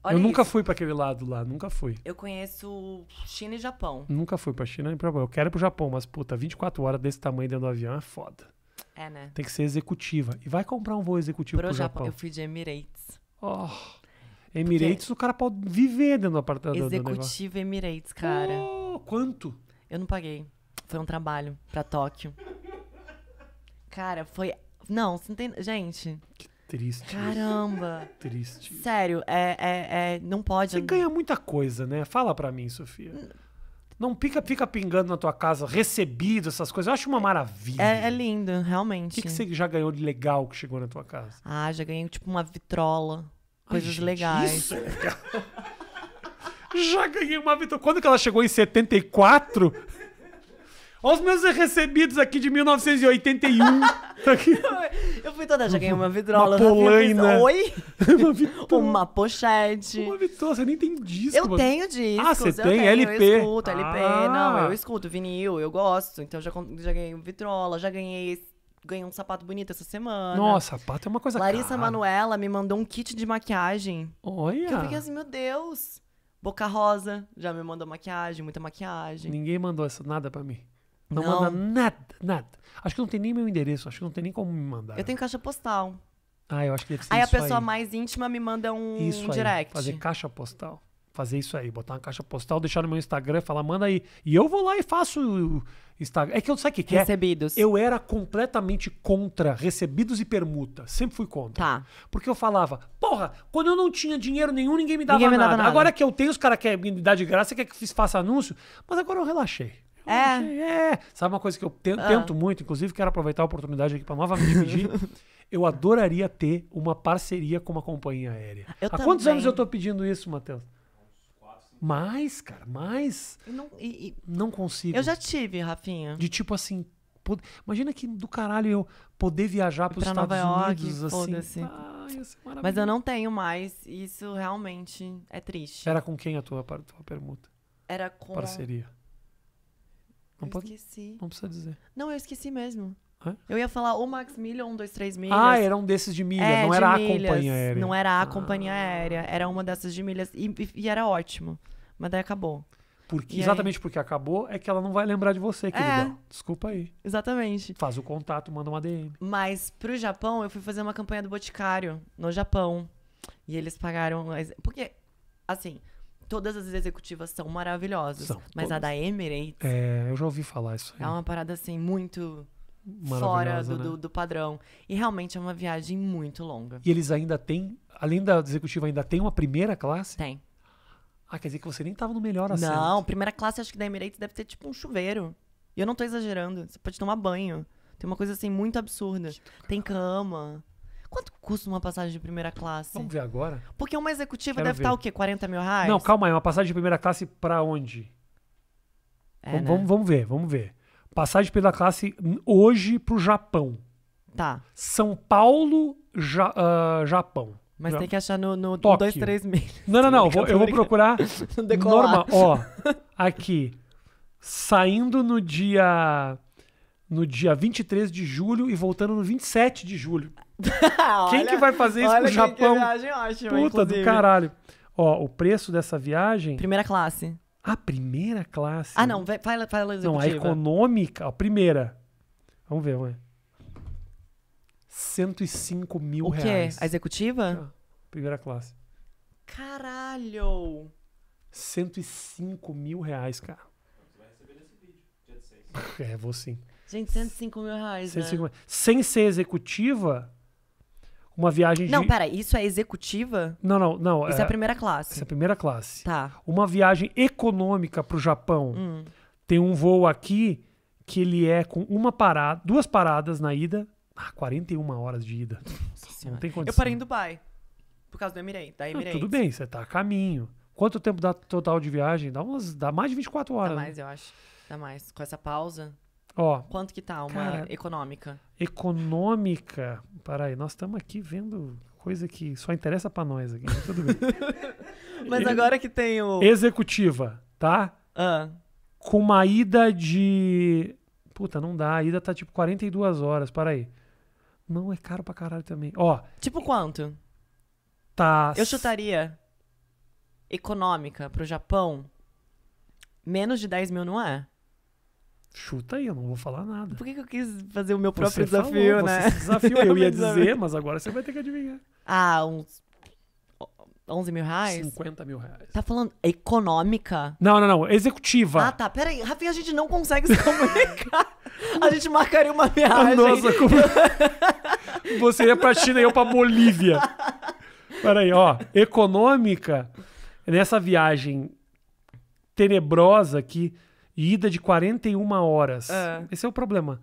Olha eu isso. nunca fui para aquele lado lá, nunca fui. Eu conheço China e Japão. Nunca fui pra China e pra Japão. Eu quero ir pro Japão, mas puta, 24 horas desse tamanho dentro do avião é foda. É, né? Tem que ser executiva. E vai comprar um voo executivo pro, pro Japão. Japão. Eu fui de Emirates. Oh. Emirates, Porque... o cara pode viver dentro do apartamento. Executivo do Emirates, cara. Oh, quanto? Eu não paguei. Foi um trabalho pra Tóquio. Cara, foi. Não, você não tem. Gente. Que Triste. Caramba. Triste. Sério, é, é, é, não pode. Você ganha muita coisa, né? Fala pra mim, Sofia. Não fica, fica pingando na tua casa, recebido, essas coisas. Eu acho uma maravilha. É, é lindo, realmente. O que, que você já ganhou de legal que chegou na tua casa? Ah, já ganhei tipo uma vitrola. Coisas Ai, gente, legais. Isso é legal. já ganhei uma vitrola. Quando que ela chegou em 74? Olha os meus recebidos aqui de 1981. Tá eu fui toda, já ganhei uma vitrola. Uma polaina. Oi? uma vitrola. Uma pochete. Uma vitrola, você nem tem disco. Eu mano. tenho ah, discos. Ah, você tem tenho, LP? Eu escuto ah. LP, não, eu escuto vinil, eu gosto. Então já, já ganhei vitrola, já ganhei ganhei um sapato bonito essa semana. Nossa, sapato é uma coisa Larissa cara. Manuela me mandou um kit de maquiagem. Olha! Que eu fiquei assim, meu Deus! Boca Rosa já me mandou maquiagem, muita maquiagem. Ninguém mandou nada para mim. Não, não. manda nada, nada. Acho que não tem nem meu endereço, acho que não tem nem como me mandar. Eu tenho caixa postal. Ah, eu acho que deve ser aí a pessoa aí. mais íntima me manda um isso direct. Aí, fazer caixa postal. Fazer isso aí, botar uma caixa postal, deixar no meu Instagram, e falar, manda aí. E eu vou lá e faço Instagram. É que eu sei o que, que é? Recebidos. É? Eu era completamente contra recebidos e permuta. Sempre fui contra. Tá. Porque eu falava, porra, quando eu não tinha dinheiro nenhum, ninguém me dava, ninguém me dava nada. nada. Agora que eu tenho, os caras querem é, me dar de graça, quer que eu faça anúncio. Mas agora eu relaxei. É. é. Sabe uma coisa que eu tento, ah. tento muito, inclusive quero aproveitar a oportunidade aqui para novamente pedir. eu adoraria ter uma parceria com uma companhia aérea. Eu Há também. quantos anos eu estou pedindo isso, Matheus? Mais, cara, mais. não, e, e... não consigo. Eu já tive, Rafinha. De tipo assim, pod... imagina que do caralho eu poder viajar para os Estados Nova Unidos, assim. Ah, Mas eu não tenho mais, isso realmente é triste. Era com quem a tua, a tua permuta? Era com... Parceria. Não eu pode, esqueci. Não precisa dizer. Não, eu esqueci mesmo. Eu ia falar o Max Milha, um, dois, três milhas. Ah, era um desses de milha, é, não de era milhas. a companhia aérea. Não era a ah. companhia aérea, era uma dessas de milhas. E, e, e era ótimo. Mas daí acabou. Porque, exatamente aí? porque acabou, é que ela não vai lembrar de você, é. querida. É, Desculpa aí. Exatamente. Faz o contato, manda uma DM. Mas pro Japão, eu fui fazer uma campanha do Boticário no Japão. E eles pagaram. Porque, assim, todas as executivas são maravilhosas. São, mas todas. a da Emirates. É, eu já ouvi falar isso. Aí. É uma parada assim, muito fora do, né? do, do, padrão. E realmente é uma viagem muito longa. E eles ainda têm, além da executiva, ainda tem uma primeira classe? Tem. Ah, quer dizer que você nem tava no melhor assento. Não, primeira classe acho que da Emirates deve ter tipo um chuveiro. E eu não tô exagerando. Você pode tomar banho. Tem uma coisa assim muito absurda. Tem cama. Quanto custa uma passagem de primeira classe? Vamos ver agora. Porque uma executiva Quero deve ver. estar o quê? 40 mil reais? Não, calma aí. Uma passagem de primeira classe para onde? É, vamos, né? vamos, vamos ver, vamos ver. Passagem de primeira classe hoje para o Japão. Tá. São Paulo, ja, uh, Japão. Mas tem que achar no, no dois, três meses. Não, não, não. Vou, eu vou procurar. normal. Ó, aqui. Saindo no dia. No dia 23 de julho e voltando no 27 de julho. quem olha, que vai fazer isso no Japão? É ótima, Puta inclusive. do caralho. Ó, o preço dessa viagem. Primeira classe. A primeira classe? Ah, não, vai, vai, vai executiva. Não, a econômica, a primeira. Vamos ver, vai. 105 mil reais. o quê? reais. A executiva? Ah, primeira classe. Caralho! 105 mil reais, cara. Você vai receber nesse vídeo, dia 16. é, vou sim. Gente, 105 mil reais, 105 né? Mil. Sem ser executiva, uma viagem de. Não, pera, isso é executiva? Não, não, não. Isso é, é a primeira classe. Isso é a primeira classe. Tá. Uma viagem econômica para o Japão. Hum. Tem um voo aqui que ele é com uma parada, duas paradas na ida. Ah, 41 horas de ida. Nossa não tem condição. Eu parei em Dubai. Por causa do Emirates, da Emirates. Não, tudo bem, você tá a caminho. Quanto tempo dá total de viagem? Dá, umas, dá mais de 24 horas. Dá né? mais, né? eu acho. Dá mais. Com essa pausa. Ó, Quanto que tá uma cara, econômica? Econômica? Peraí, nós estamos aqui vendo coisa que só interessa para nós aqui. Tudo bem. Mas agora que tem o. Executiva, tá? Com uma ida de. Puta, não dá. A ida tá tipo 42 horas. Peraí. Não, é caro pra caralho também. Ó. Tipo quanto? Tá. Eu chutaria. Econômica pro Japão. Menos de 10 mil não é? Chuta aí, eu não vou falar nada. Por que, que eu quis fazer o meu próprio você desafio, falou, né? Você desafio, eu ia dizer, mas agora você vai ter que adivinhar. Ah, uns 11 mil reais? 50 mil reais. Tá falando econômica? Não, não, não. Executiva. Ah, tá. Pera aí. Rafinha, a gente não consegue se comunicar. a gente marcaria uma viagem. Nossa, como... Você ia pra China e eu pra Bolívia. Pera aí, ó. Econômica, nessa viagem tenebrosa que ida de 41 horas. Ah. Esse é o problema.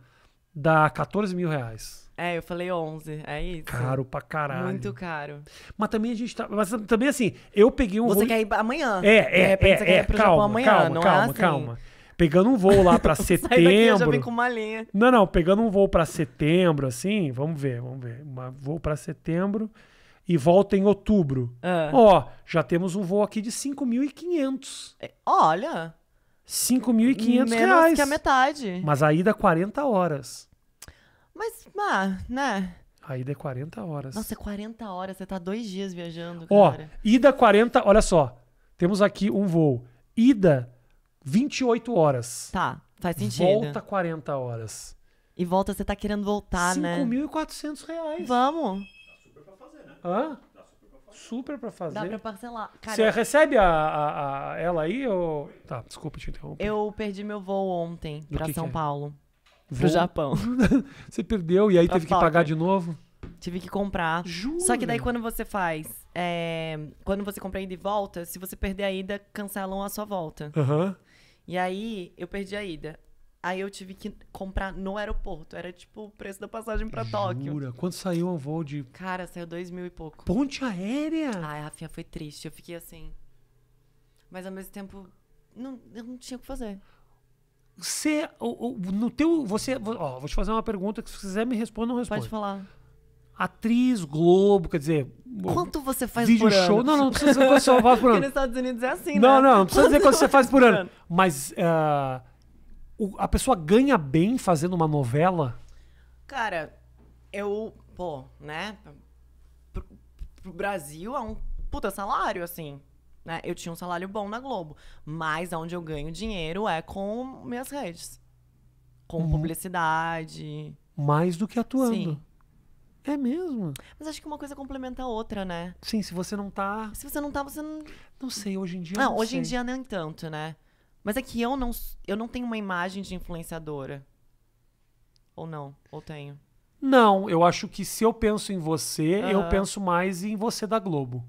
Dá 14 mil reais. É, eu falei 11, é isso. Caro pra caralho. Muito caro. Mas também a gente tá. Mas também assim, eu peguei um Você quer ir amanhã. É, é, de repente é, você é, quer ir pro calma, Japão amanhã, calma, não é calma, é assim. calma. Pegando um voo lá pra setembro. Daqui, com uma linha. Não, não, pegando um voo pra setembro, assim, vamos ver, vamos ver. Um voo pra setembro e volta em outubro. Ah. Ó, já temos um voo aqui de 5.500. É, olha! 5.500 reais. Menos que a metade. Mas aí dá 40 horas. Mas, ah, né? Aí dá 40 horas. Nossa, é 40 horas. Você tá dois dias viajando, Ó, ida 40... Olha só. Temos aqui um voo. Ida, 28 horas. Tá, faz sentido. Volta 40 horas. E volta, você tá querendo voltar, né? 5.400 reais. Vamos. Tá super pra fazer, né? Hã? Super pra fazer. Dá pra parcelar. Cara, Você recebe a, a, a ela aí ou. Tá, desculpa te interromper. Eu perdi meu voo ontem Do pra que São que é? Paulo. Voo? Pro Japão. você perdeu e aí pra teve que pagar de novo? Tive que comprar. Jura? Só que daí quando você faz. É, quando você compra ida e volta, se você perder a ida, cancelam a sua volta. Uhum. E aí, eu perdi a ida. Aí eu tive que comprar no aeroporto. Era tipo o preço da passagem pra Jura? Tóquio. Quanto saiu um voo de. Cara, saiu dois mil e pouco. Ponte aérea? Ai, Rafinha, foi triste. Eu fiquei assim. Mas ao mesmo tempo, não, eu não tinha o que fazer. Você. O, o, no teu. Você. Ó, vou te fazer uma pergunta que se quiser me responda, não responde. Pode falar. Atriz, Globo, quer dizer. Quanto você faz por show? ano? show? Não, não, não precisa dizer quanto você faz por ano. Porque nos Estados Unidos é assim, não, né? Não, não, não precisa quanto dizer quanto você faz por, por ano. ano. Mas. Uh, eh, o, a pessoa ganha bem fazendo uma novela? Cara, eu, pô, né? Pro, pro Brasil é um puta salário, assim. Né? Eu tinha um salário bom na Globo. Mas onde eu ganho dinheiro é com minhas redes. Com uhum. publicidade. Mais do que atuando. Sim. É mesmo. Mas acho que uma coisa complementa a outra, né? Sim, se você não tá. Se você não tá, você não. Não sei, hoje em dia. Não, não hoje sei. em dia nem tanto, né? Mas é que eu não, eu não tenho uma imagem de influenciadora. Ou não? Ou tenho? Não, eu acho que se eu penso em você, uhum. eu penso mais em você da Globo.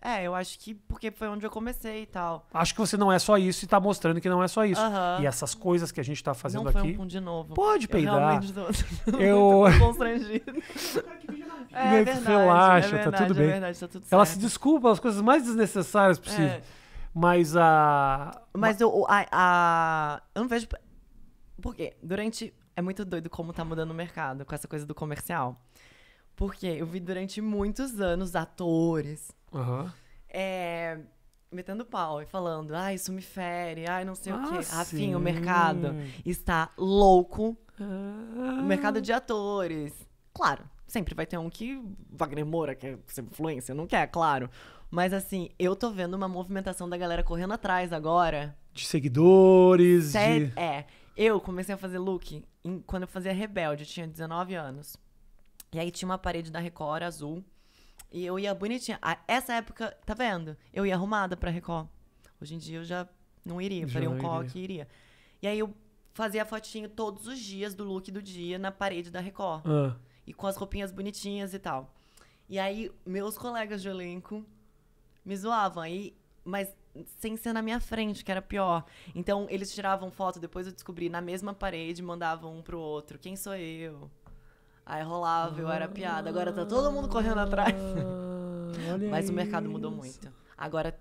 É, eu acho que porque foi onde eu comecei e tal. Acho que você não é só isso e tá mostrando que não é só isso. Uhum. E essas coisas que a gente tá fazendo não foi aqui. Um pum de novo. Pode peidar. Eu. eu... constrangido. É relaxa, tá é tudo é bem. É verdade, tá tudo certo. Ela se desculpa as coisas mais desnecessárias possíveis. É. Mas a. Mas eu, a, a, Eu não vejo. por quê durante. É muito doido como tá mudando o mercado com essa coisa do comercial. Porque eu vi durante muitos anos atores. Uhum. É, metendo pau e falando, ah, isso me fere, ai, não sei ah, o quê. Sim. Ah, Afim, o mercado está louco. Ah. O mercado de atores. Claro, sempre vai ter um que. Wagner Moura, que é ser influência, não quer, é claro. Mas assim, eu tô vendo uma movimentação da galera correndo atrás agora. De seguidores. Sério? De... É. Eu comecei a fazer look em, quando eu fazia Rebelde, eu tinha 19 anos. E aí tinha uma parede da Record azul. E eu ia bonitinha. Ah, essa época, tá vendo? Eu ia arrumada pra Record. Hoje em dia eu já não iria. faria um coque e iria. E aí eu fazia a fotinho todos os dias do look do dia na parede da Record. Ah. E com as roupinhas bonitinhas e tal. E aí, meus colegas de elenco me zoavam. Aí, mas sem ser na minha frente, que era pior. Então, eles tiravam foto, depois eu descobri, na mesma parede, mandavam um pro outro. Quem sou eu? Aí rolava, eu era piada. Agora tá todo mundo correndo atrás. Olha Mas o mercado mudou muito. Agora,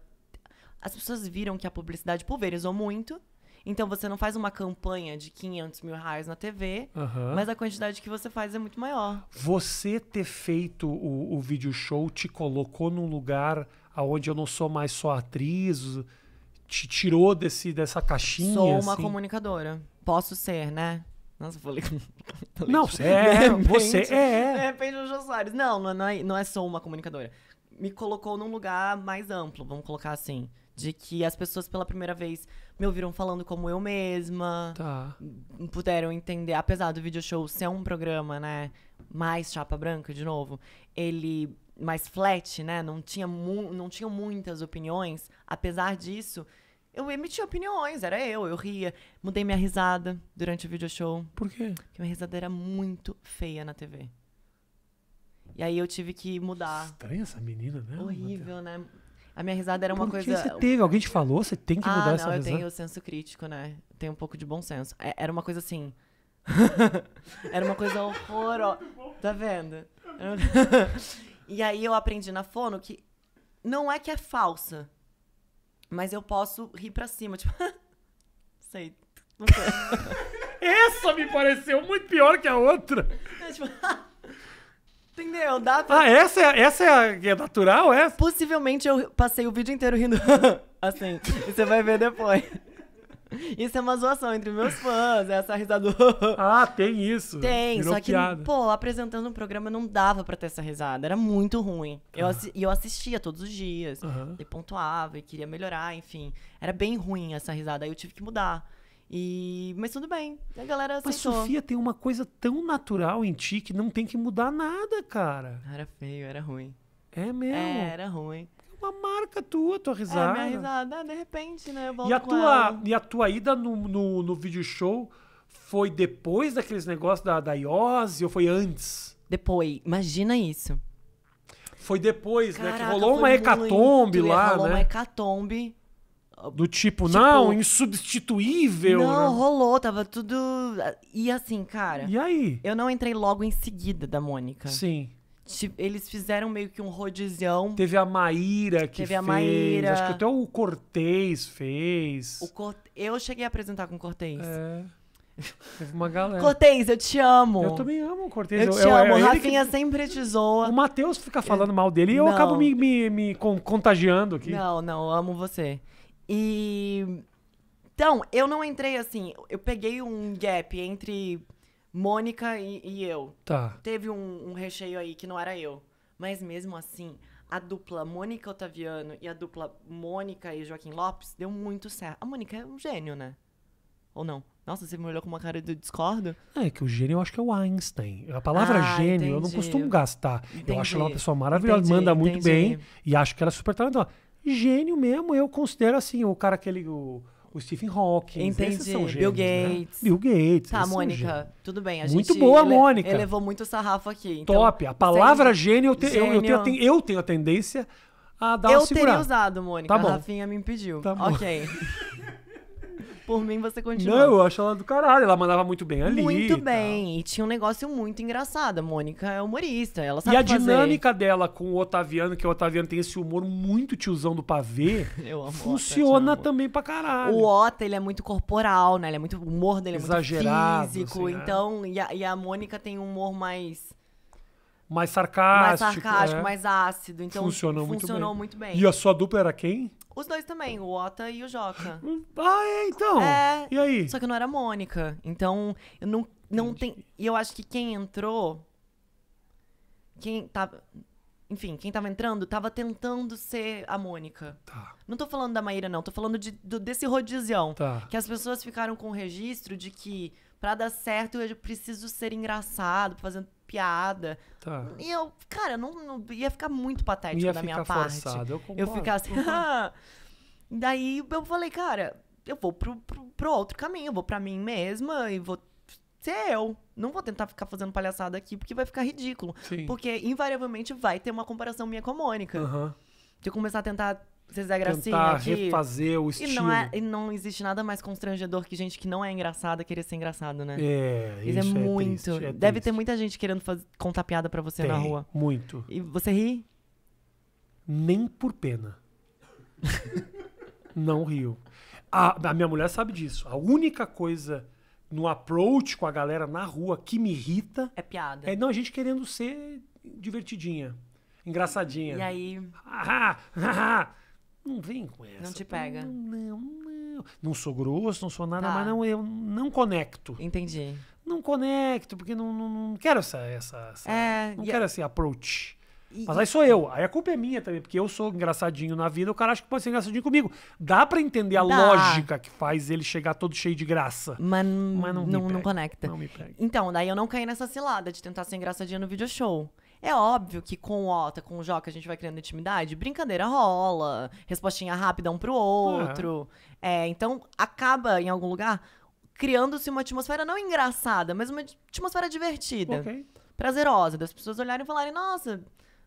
as pessoas viram que a publicidade pulverizou muito. Então você não faz uma campanha de 500 mil reais na TV, uhum. mas a quantidade que você faz é muito maior. Você ter feito o, o vídeo show te colocou num lugar aonde eu não sou mais só atriz, te tirou desse, dessa caixinha? Sou uma assim. comunicadora. Posso ser, né? Nossa, falei. falei não, é, você é, você é. De repente, o Jô Soares. Não, não é, não é, é só uma comunicadora. Me colocou num lugar mais amplo, vamos colocar assim. De que as pessoas pela primeira vez me ouviram falando como eu mesma. Tá. Puderam entender, apesar do video show ser um programa, né? Mais chapa branca, de novo. Ele mais flat, né? Não tinha, não tinha muitas opiniões. Apesar disso, eu emitia opiniões, era eu, eu ria. Mudei minha risada durante o video show. Por quê? Porque minha risada era muito feia na TV. E aí eu tive que mudar. Estranha essa menina, né? Horrível, né? A minha risada era uma Por que coisa. você teve? Alguém te falou? Você tem que ah, mudar ah, não, essa risada? Eu tenho o senso crítico, né? Tenho um pouco de bom senso. É, era uma coisa assim. era uma coisa horrorosa. Tá vendo? E aí eu aprendi na fono que não é que é falsa, mas eu posso rir pra cima, tipo, sei, não sei. Essa me pareceu muito pior que a outra. É, tipo, entendeu? Dá pra... Ah, essa é, essa é a é natural, essa Possivelmente eu passei o vídeo inteiro rindo assim, e você vai ver depois. Isso é uma zoação entre meus fãs, é essa risada. ah, tem isso. Tem, Virou só que, piada. pô, apresentando um programa não dava pra ter essa risada. Era muito ruim. E eu, assi eu assistia todos os dias. Uhum. E pontuava e queria melhorar, enfim. Era bem ruim essa risada. Aí eu tive que mudar. E... Mas tudo bem, a galera aceitou. Mas Sofia tem uma coisa tão natural em ti que não tem que mudar nada, cara. Era feio, era ruim. É mesmo? É, era ruim uma marca tua, tua risada. É, minha risada, de repente, né? Eu volto e, a tua, e a tua ida no, no, no show foi depois daqueles negócios da, da Iose ou foi antes? Depois, imagina isso. Foi depois, Caraca, né? Que rolou uma hecatombe lá, rolou né? Rolou uma hecatombe. Do tipo, tipo, não, insubstituível. Não, né? rolou, tava tudo. E assim, cara. E aí? Eu não entrei logo em seguida da Mônica. Sim. Eles fizeram meio que um rodizão. Teve a Maíra que Teve a fez. Maíra. Acho que até o Cortez fez. O Cor... Eu cheguei a apresentar com o Cortez. É. Teve uma galera. Cortez, eu te amo. Eu também amo o Cortez. Eu, eu te eu, amo. É eu, Rafinha que... sempre te zoa. O Matheus fica falando mal dele e eu não. acabo me, me, me contagiando aqui. Não, não, amo você. E. Então, eu não entrei assim. Eu peguei um gap entre Mônica e, e eu. Tá. Teve um, um recheio aí que não era eu. Mas mesmo assim, a dupla Mônica Otaviano e a dupla Mônica e Joaquim Lopes deu muito certo. A Mônica é um gênio, né? Ou não? Nossa, você me olhou com uma cara de discordo? É, que o gênio eu acho que é o Einstein. A palavra ah, gênio entendi. eu não costumo gastar. Entendi. Eu acho ela uma pessoa maravilhosa, entendi, manda muito bem e acho que ela é super talentosa. Gênio mesmo, eu considero assim, o cara que ele. O, o Stephen Hawking. Entendi. Gêmeos, Bill né? Gates. Né? Bill Gates. Tá, Mônica. Tudo bem. A gente muito boa, ele, Mônica. Elevou muito o sarrafo aqui. Então, Top. A palavra gênio, eu, te, gênio. Eu, eu, tenho, eu tenho a tendência a dar eu uma segurada. Eu teria usado, Mônica. Tá bom. A Rafinha me impediu. Tá bom. Ok. Por mim, você continua. Não, eu acho ela do caralho. Ela mandava muito bem ali. Muito bem. E, e tinha um negócio muito engraçado. A Mônica é humorista, ela sabe E a fazer. dinâmica dela com o Otaviano, que o Otaviano tem esse humor muito tiozão do pavê, funciona Ota, também pra caralho. O Ota, ele é muito corporal, né? Ele é muito, o humor dele é Exagerado, muito físico. Assim, é. então, é. e, a, e a Mônica tem um humor mais mais sarcástico. Mais sarcástico, é. mais ácido. Então funcionou, funcionou muito, bem. muito, bem. E a sua dupla era quem? Os dois também, o Ota e o Joca. Hum, ah, é, então. É. E aí? Só que não era a Mônica. Então, eu não, não tem. E eu acho que quem entrou. Quem tava. Enfim, quem tava entrando tava tentando ser a Mônica. Tá. Não tô falando da Maíra, não. Tô falando de, do, desse rodizião. Tá. Que as pessoas ficaram com o registro de que, pra dar certo, eu preciso ser engraçado, fazendo piada. Tá. E eu, cara, não, não ia ficar muito patético ia da minha parte. eu, concordo, eu ficava assim. Daí eu falei, cara, eu vou pro, pro, pro outro caminho, eu vou pra mim mesma e vou ser eu. Não vou tentar ficar fazendo palhaçada aqui, porque vai ficar ridículo. Sim. Porque, invariavelmente, vai ter uma comparação minha com a Mônica. Uhum. De eu começar a tentar vocês é gracinha tentar refazer o estilo. E não, é, e não, existe nada mais constrangedor que gente que não é engraçada querer ser engraçado, né? É, isso, é isso é, é muito. Triste, é Deve triste. ter muita gente querendo fazer, contar piada pra você Tem, na rua. Muito. E você ri? Nem por pena. não rio. A, a minha mulher sabe disso. A única coisa no approach com a galera na rua que me irrita. É piada. É não, a gente querendo ser divertidinha. Engraçadinha. E aí. Ah, ah, ah, não vem com essa. Não te pega. Não, não, não. Não sou grosso, não sou nada, tá. mas não, eu não conecto. Entendi. Não conecto, porque não, não, não quero essa. essa, essa é, não quero esse approach. E, mas aí sou eu. Aí a culpa é minha também, porque eu sou engraçadinho na vida, o cara acha que pode ser engraçadinho comigo. Dá para entender a dá. lógica que faz ele chegar todo cheio de graça. Mas, mas não, não, não conecta. Não me pega. Então, daí eu não caí nessa cilada de tentar ser engraçadinho no video show. É óbvio que com o Ota, com o Joca, a gente vai criando intimidade, brincadeira rola, respostinha rápida um pro outro. É, então acaba em algum lugar criando-se uma atmosfera não engraçada, mas uma atmosfera divertida. Okay. Prazerosa, das pessoas olharem e falarem, nossa,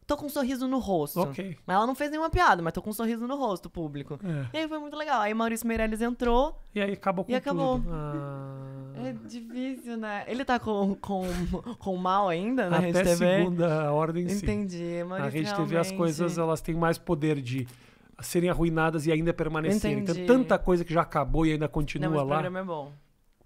tô com um sorriso no rosto. Ok. Mas ela não fez nenhuma piada, mas tô com um sorriso no rosto, público. É. E aí foi muito legal. Aí Maurício Meirelles entrou. E aí acabou com e acabou. tudo. Ah. É difícil, né? Ele tá com, com, com mal ainda na né? Até RedeTV? TV? segunda ordem, sim. Entendi. Maurício, A Rede realmente... as coisas elas têm mais poder de serem arruinadas e ainda permanecerem. Entendi. Então, tanta coisa que já acabou e ainda continua não, mas lá. O programa é bom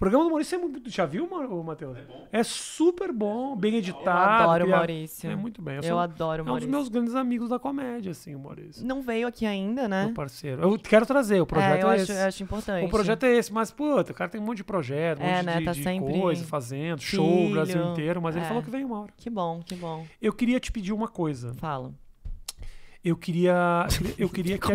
programa do Maurício é muito. Já viu, Matheus? É, é super bom, é bem editado. Eu adoro o Maurício. É muito bem. Eu, sou, adoro o Maurício. É um dos meus grandes amigos da comédia, assim, o Maurício. Não veio aqui ainda, né? Meu parceiro. Eu quero trazer, o é, projeto é, eu é acho, esse. Eu acho importante. O projeto é esse, mas, puta, o cara tem um monte de projeto, um é, monte né? de, tá de sempre... coisa fazendo, Filho. show o Brasil inteiro, mas é. ele falou que veio uma hora. Que bom, que bom. Eu queria te pedir uma coisa. Fala. Eu queria. Eu queria que.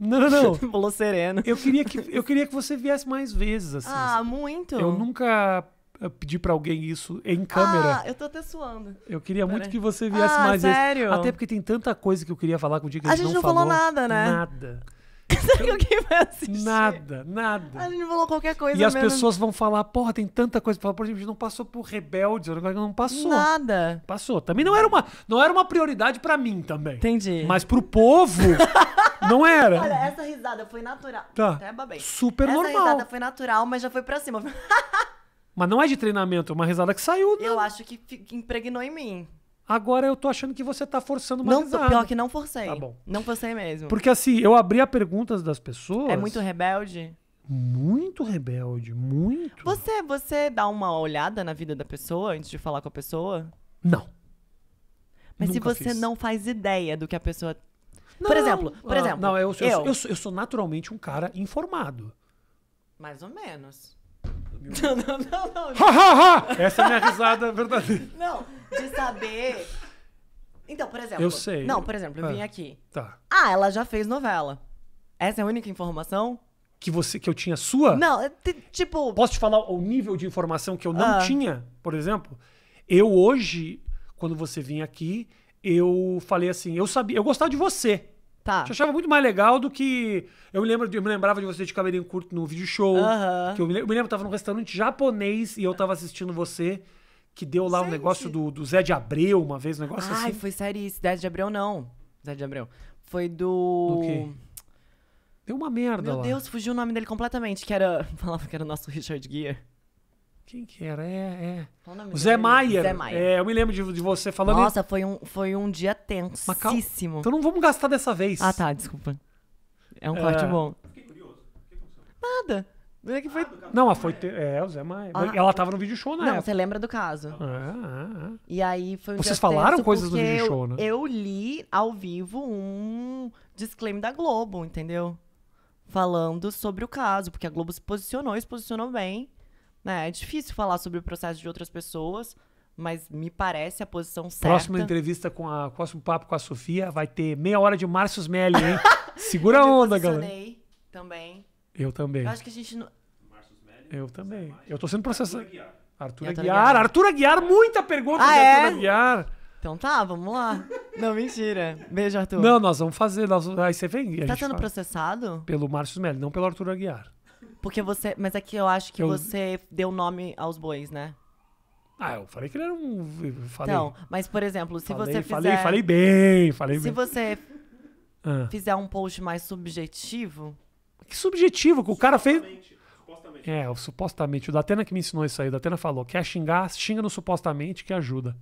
Não, não, não. falou sereno. Eu queria, que, eu queria que você viesse mais vezes, assim. Ah, assim. muito. Eu nunca eh, pedi para alguém isso em câmera. Ah, eu tô até suando. Eu queria Pera muito aí. que você viesse ah, mais sério? vezes. Até porque tem tanta coisa que eu queria falar com o dia que a, a gente, gente não, não falou, falou. nada, né? Nada. Será que vai assistir? Nada, nada. A gente falou qualquer coisa E as mesmo. pessoas vão falar, porra, tem tanta coisa pra falar. Por exemplo, a gente não passou por Rebeldes, não passou. Nada. Passou. Também não era uma, não era uma prioridade pra mim também. Entendi. Mas pro povo, não era. Olha, essa risada foi natural. Tá. Até babei. Super essa normal. Essa risada foi natural, mas já foi pra cima. mas não é de treinamento, é uma risada que saiu. Né? Eu acho que impregnou em mim. Agora eu tô achando que você tá forçando uma não, risada. Pior que não forcei. Tá bom. Não forcei mesmo. Porque assim, eu abria perguntas das pessoas. É muito rebelde? Muito rebelde, muito. Você, você dá uma olhada na vida da pessoa antes de falar com a pessoa? Não. Mas Nunca se você fiz. não faz ideia do que a pessoa. Não, por exemplo, por ah, exemplo. Não, eu, eu, eu, eu sou naturalmente um cara informado. Mais ou menos. Meu... Não, não, não, não. Ha, ha, ha! Essa é a minha risada verdadeira. Não, de saber. Então, por exemplo. Eu sei. Não, por exemplo, eu vim ah, aqui. Tá. Ah, ela já fez novela. Essa é a única informação que você que eu tinha sua? Não, é, tipo. Posso te falar o nível de informação que eu não ah. tinha, por exemplo? Eu hoje, quando você vinha aqui, eu falei assim, eu sabia, eu gostava de você. Tá. Te achava muito mais legal do que. Eu me, lembro, eu me lembrava de você de cabelinho curto no vídeo show. Uh -huh. que eu, me, eu me lembro, eu tava num restaurante japonês e eu tava assistindo você que deu lá Gente. um negócio do, do, Zé de Abreu uma vez, um negócio Ai, assim. Ai, foi sério Zé de Abreu não. Zé de Abreu. Foi do. Do quê? Deu uma merda Meu lá. Deus, fugiu o nome dele completamente, que era. Falava que era o nosso Richard Gere. Quem que era? É, é. O Zé Maia, Zé É, eu me lembro de, de você falando. Nossa, foi um, foi um dia tensíssimo. Então não vamos gastar dessa vez. Ah, tá, desculpa. É um é... corte bom. Fiquei curioso. Nada. É que foi... Ah, não, foi. Te... É, o Zé Maia. Ah, ela tava no vídeo show, né? Não, época. você lembra do caso. Ah, ah, ah, e aí foi um Vocês falaram coisas do vídeo show, né? Eu li ao vivo um disclaimer da Globo, entendeu? Falando sobre o caso, porque a Globo se posicionou, se posicionou bem. Né? É difícil falar sobre o processo de outras pessoas, mas me parece a posição certa. Próxima entrevista com a próximo papo com a Sofia vai ter meia hora de Márcio Melli, hein? Segura a onda, galera. Eu também. Eu também. Eu acho que a gente não... eu também. É eu tô sendo processado. Arthur Aguiar. Arthur Aguiar. Arthur Aguiar, muita pergunta ah, de Arthur é? Aguiar. Então tá, vamos lá. Não, mentira. Beijo, Arthur. Não, nós vamos fazer. Nós... Aí você vem. Tá sendo fala. processado? Pelo Márcio Melli, não pelo Arthur Aguiar. Porque você. Mas é que eu acho que eu... você deu nome aos bois, né? Ah, eu falei que ele era um. Falei. Então, mas por exemplo, se falei, você fizer. Falei, falei bem, falei se bem. Se você ah. fizer um post mais subjetivo. Que subjetivo? Que o cara fez. Supostamente. É, o supostamente. O Datena que me ensinou isso aí. O Datena falou: quer xingar, xinga no supostamente que ajuda.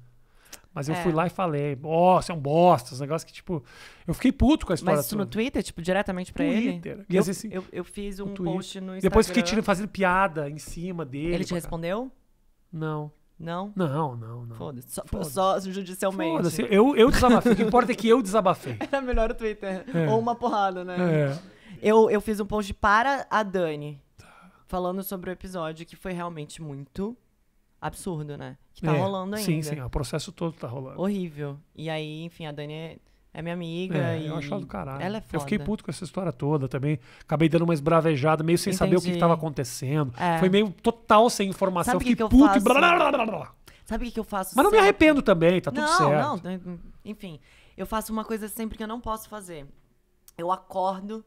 Mas eu é. fui lá e falei, ó, oh, você é um bosta, os negócios que, tipo. Eu fiquei puto com a história. Mas isso toda. no Twitter, tipo, diretamente pra Twitter. ele? E eu, às eu, eu fiz um post no Instagram. Depois fiquei tira fazendo piada em cima dele. Ele te respondeu? Não. Não? Não, não, não. Foda-se. Só, Foda só judicialmente. Foda-se. Eu, eu desabafei. o que importa é que eu desabafei. Era melhor o Twitter. É. Ou uma porrada, né? É. Eu, eu fiz um post para a Dani. Tá. Falando sobre o episódio, que foi realmente muito absurdo, né? Que tá é, rolando ainda. Sim, sim, o processo todo tá rolando. Horrível. E aí, enfim, a Dani é minha amiga. É, e... Eu acho ela do caralho. Ela é foda. Eu fiquei puto com essa história toda também. Acabei dando uma esbravejada, meio sem Entendi. saber o que estava acontecendo. É. Foi meio total sem informação. Sabe fiquei que eu puto e blá, blá, blá, blá. Sabe o que, eu faço? Mas não me arrependo também, tá tudo certo. Não, não. Enfim, eu faço uma coisa sempre que eu não posso fazer. Eu acordo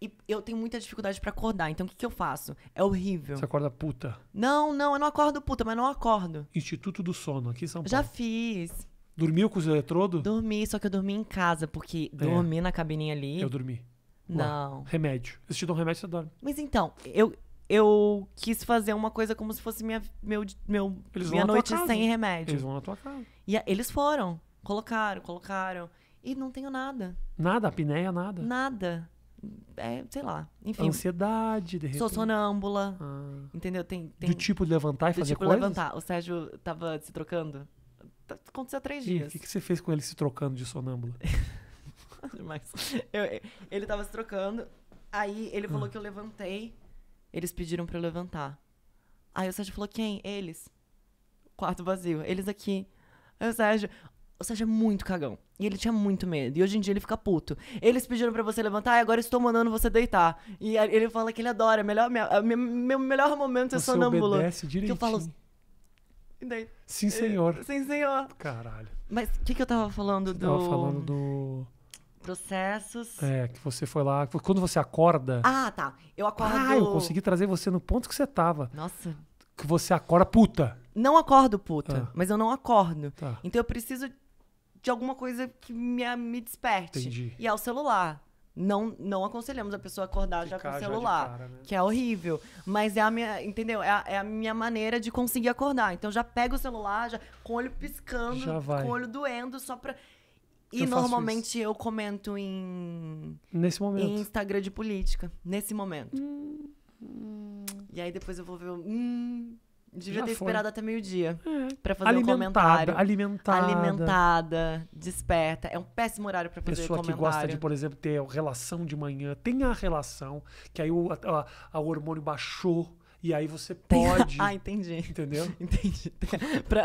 e eu tenho muita dificuldade para acordar, então o que, que eu faço? É horrível. Você acorda puta? Não, não, eu não acordo puta, mas não acordo. Instituto do Sono, aqui em São Paulo. Já fiz. Dormiu com os eletrodos? Dormi, só que eu dormi em casa, porque é. dormi na cabininha ali. Eu dormi. Não. Remédio. Você te um remédio, você dorme. Mas então, eu, eu quis fazer uma coisa como se fosse minha, meu, meu, eles minha noite sem remédio. Eles vão na tua casa. E a, eles foram. Colocaram, colocaram. E não tenho nada. Nada? Apneia, nada? Nada é, sei lá, enfim. Ansiedade, de repente. Sou sonâmbula. Ah. Entendeu? Tem, tem, Do tipo levantar e fazer tipo coisas? levantar. O Sérgio tava se trocando. Tá, aconteceu há três e, dias. O que, que, você fez com ele se trocando de sonâmbula? demais eu, ele tava se trocando. Aí ele ah. falou ah. que eu levantei. Eles pediram pra eu levantar. Aí o Sérgio falou: quem? Eles. Quarto vazio. Eles aqui. Aí o Sérgio, ou seja, muito cagão. E ele tinha muito medo. E hoje em dia ele fica puto. Eles pediram para você levantar e agora estou mandando você deitar. E ele fala que ele adora. É melhor, minha, meu melhor momento é sonâmbulo. Obedece direitinho. Que eu falo. E daí, Sim, senhor. Eh, sim, senhor. Caralho. Mas o que, que eu tava falando do. Tava falando do processos. É, que você foi lá. Quando você acorda. Ah, tá. Eu acordo. Ah, eu consegui trazer você no ponto que você tava. Nossa. Que você acorda puta. Não acordo puta, ah. mas eu não acordo. Tá. Então eu preciso de alguma coisa que me, me desperte. Entendi. E é o celular. Não, não aconselhamos a pessoa acordar Ficar já com o celular, cara, né? que é horrível. Mas é a minha, entendeu? É a, é a, minha maneira de conseguir acordar. Então já pego o celular, já com o olho piscando, com o olho doendo, só pra. E eu normalmente eu comento em. Nesse momento. Em Instagram de política. Nesse momento. Hum, hum. E aí depois eu vou ver. Hum, Devia Já ter foi. esperado até meio-dia é. para fazer alimentada, um comentário. Alimentada. Alimentada, desperta. É um péssimo horário para fazer Pessoa comentário. Pessoa que gosta de, por exemplo, ter relação de manhã, tem a relação, que aí o, a, a, o hormônio baixou e aí você pode. ah, entendi. Entendeu? Entendi. pra...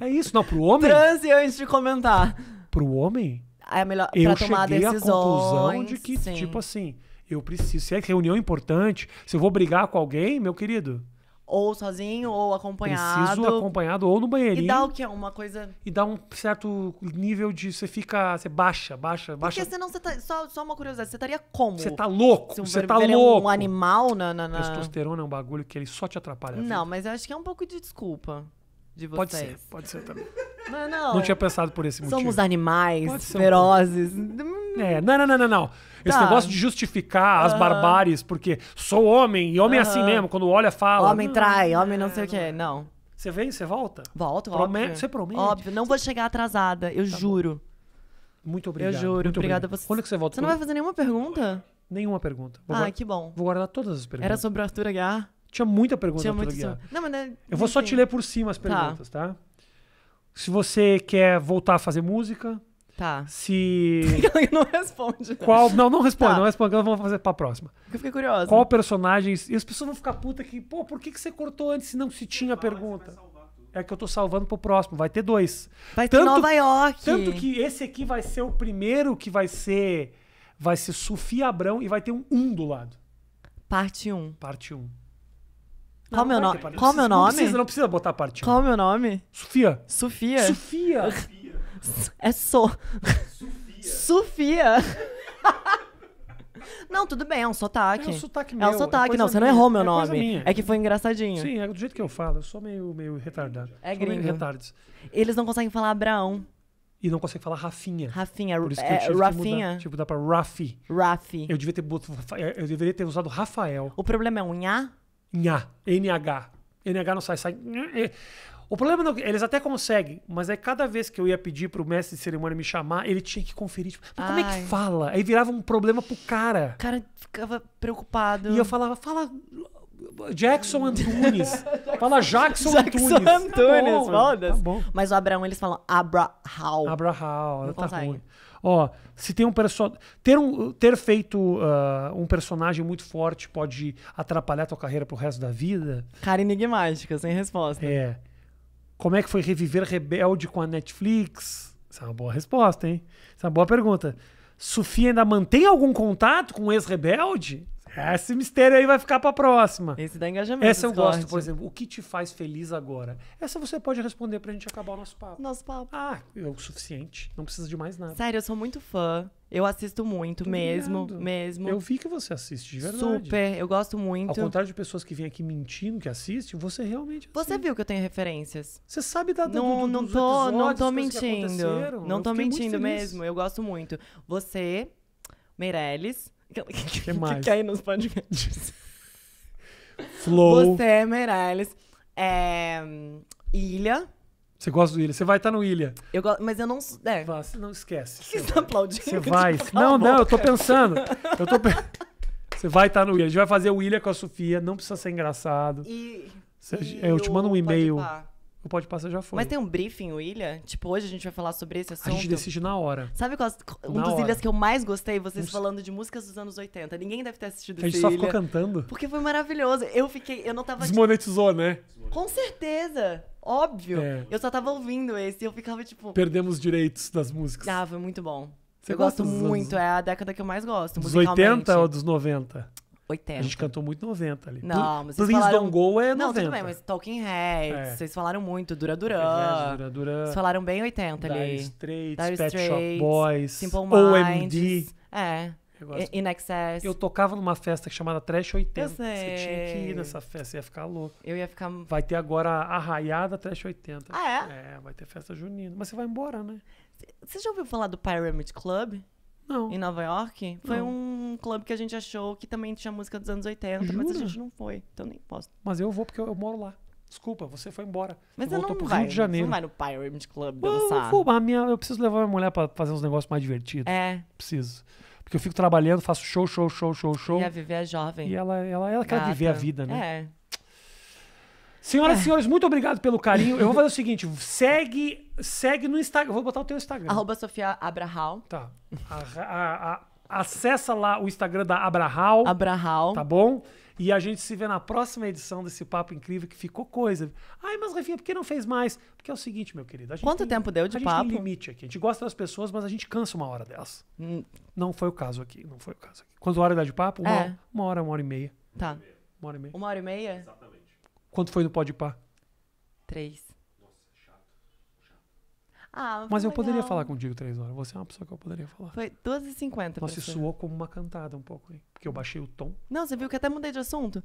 é isso, não, pro homem. Transe antes de comentar. Pro homem? É melhor eu pra tomar cheguei à conclusão de que, sim. tipo assim, eu preciso. Se é reunião importante, se eu vou brigar com alguém, meu querido, ou sozinho, ou acompanhado. Preciso acompanhado ou no banheirinho. E dá o que é uma coisa... E dá um certo nível de... Você fica... Você baixa, baixa, baixa. Porque senão você tá... Só, só uma curiosidade. Você estaria como? Você tá louco. Você tá é um tá louco. um animal na, na, na... Testosterona é um bagulho que ele só te atrapalha. Não, mas eu acho que é um pouco de desculpa de vocês. Pode ser. Pode ser também. Não, não. Não tinha pensado por esse motivo. Somos animais, ferozes. Um... É, não, não, não, não, não. Esse tá. negócio de justificar as barbáries, porque sou homem, e homem é assim mesmo, quando olha, fala. Homem trai, homem não é, sei o quê. É. Não. Você vem, você volta? Volto, Prome óbvio. Você promete? Óbvio, não vou chegar atrasada, eu tá juro. Bom. Muito obrigado. Eu juro, muito obrigada a você. Quando é que você volta? Você não vai fazer nenhuma pergunta? Nenhuma pergunta. Vou ah, guarda... que bom. Vou guardar todas as perguntas. Era sobre o Arthur Aguiar? Tinha muita pergunta Tinha muito sobre... Não, mas... Não... Eu vou só te ler por cima as tá. perguntas, tá? tá? Se você quer voltar a fazer música, Tá. Se. Ela não responde. Qual. Não, não responde, tá. não responde, vamos fazer pra próxima. Eu fiquei curiosa. Qual personagem. E as pessoas vão ficar puta que, pô, por que, que você cortou antes se não se tinha ah, pergunta? É que eu tô salvando pro próximo, vai ter dois. Vai tanto, ter Nova York. Tanto que esse aqui vai ser o primeiro que vai ser. Vai ser Sofia Abrão e vai ter um um do lado. Parte 1. Um. Parte 1. Um. Qual o meu, no... Qual não meu precisa, nome? Não precisa, não precisa botar parte 1. Qual meu nome? Sofia. Sofia. Sofia. É So. Sofia. Não, tudo bem, é um sotaque. É um sotaque é meu. É um sotaque, é não, você minha, não errou meu é nome. É que foi engraçadinho. Sim, é do jeito que eu falo, eu sou meio, meio retardado. É sou gringo. Eles não conseguem falar Abraão. E não conseguem falar Rafinha. Rafinha, Por isso que é, eu tive Rafinha. Que mudar, tipo, dá pra Rafi. Rafi. Eu devia ter, eu deveria ter usado Rafael. O problema é um nhá? Nhá. NH. NH não sai, sai. O problema não, é eles até conseguem, mas aí é cada vez que eu ia pedir pro mestre de cerimônia me chamar, ele tinha que conferir. Tipo, mas como é que fala? Aí virava um problema pro cara. O cara ficava preocupado. E eu falava, fala Jackson Antunes. Fala Jackson, Jackson Antunes. Antunes tá bom, tá bom. Mas o Abraão, eles falam Abrahal. Abrahal, tá ruim. Ó, se tem um personagem. Ter, um, ter feito uh, um personagem muito forte pode atrapalhar a tua carreira pro resto da vida. Cara enigmática, sem resposta. É. Como é que foi reviver Rebelde com a Netflix? Essa é uma boa resposta, hein? Essa é uma boa pergunta. Sofia ainda mantém algum contato com o ex-rebelde? Esse mistério aí vai ficar pra próxima. Esse dá engajamento. Essa eu gosto, por exemplo. O que te faz feliz agora? Essa você pode responder pra gente acabar o nosso papo. Nosso papo. Ah, é o suficiente. Não precisa de mais nada. Sério, eu sou muito fã. Eu assisto muito mesmo, mesmo. Eu vi que você assiste, de verdade. Super, eu gosto muito. Ao contrário de pessoas que vêm aqui mentindo que assiste, você realmente assiste. Você viu que eu tenho referências. Você sabe da não, do, não dos tô, episódios, não tô mentindo. Não eu tô mentindo mesmo, eu gosto muito. Você, Meirelles, que, que, mais? que cai nos podcasts. Flow. Você, é Meirelles. É, Ilha. Você gosta do Ilha? Você vai estar tá no Ilha. Eu gosto, mas eu não. É. Vá, não esquece. Você está aplaudindo? Você vai. Não, não, eu tô pensando. Eu tô pe... Você vai estar tá no Ilha. A gente vai fazer o Ilha com a Sofia. Não precisa ser engraçado. E. Você, e eu te mando um e-mail. Podpar. O Pode Passar já foi. Mas tem um briefing, William? Tipo, hoje a gente vai falar sobre esse assunto. A gente decide na hora. Sabe qual, um na dos hora. ilhas que eu mais gostei? Vocês falando de músicas dos anos 80. Ninguém deve ter assistido esse A gente só ilha, ficou cantando. Porque foi maravilhoso. Eu fiquei, eu não tava... Desmonetizou, né? Com certeza. Óbvio. É. Eu só tava ouvindo esse e eu ficava tipo... Perdemos direitos das músicas. Ah, foi muito bom. Você eu gosto muito, anos... é a década que eu mais gosto, Dos 80 ou dos 90? 80. A gente cantou muito 90 ali. Não, mas vocês Please falaram... Don't Go é 90. Não, tudo bem, mas Talking Heads, é. vocês falaram muito, Dura Duran. Dura Duran. Vocês falaram bem 80 Dire ali. Straits, Pet Shop Boys, Simple Minds. OMD. É. In Excess. Eu tocava numa festa chamada Trash 80. Você tinha que ir nessa festa, ia ficar louco. Eu ia ficar. Vai ter agora a raiada Trash 80. Ah, é? É, vai ter festa junina. Mas você vai embora, né? Você já ouviu falar do Pyramid Club? Não. Em Nova York? Foi Não. um um clube que a gente achou que também tinha música dos anos 80, Jura? mas a gente não foi, então nem posso. Mas eu vou porque eu, eu moro lá. Desculpa, você foi embora. Mas você eu não pro vai, Rio de Janeiro. Você não vai no Pyramid Club dançar. Eu, não vou, mas minha, eu preciso levar minha mulher pra fazer uns negócios mais divertidos. É. Preciso. Porque eu fico trabalhando, faço show, show, show, show, show. E a viver é jovem. E ela, ela, ela quer viver a vida, né? É. Senhoras e é. senhores, muito obrigado pelo carinho. Eu vou fazer o seguinte: segue, segue no Instagram. vou botar o teu Instagram. Arroba Sofia Abrahal. Tá. A, a, a, Acessa lá o Instagram da Abrahal. Abrahal. Tá bom? E a gente se vê na próxima edição desse papo incrível que ficou coisa. Ai, mas Rafinha, por que não fez mais? Porque é o seguinte, meu querido. Quanto tem, tempo deu de a papo? A gente tem limite aqui. A gente gosta das pessoas, mas a gente cansa uma hora delas. Hum. Não foi o caso aqui. Não foi o caso aqui. Quanto hora dá de papo? Uma, é. hora, uma hora, uma hora e meia. Tá. Uma hora e meia. Uma hora e meia? Exatamente. Quanto foi no de Pá? Três. Ah, Mas eu poderia falar contigo três horas. Você é uma pessoa que eu poderia falar. Foi 12h50. Nossa, isso suou como uma cantada um pouco, hein? Porque eu baixei o tom. Não, você viu que até mudei de assunto.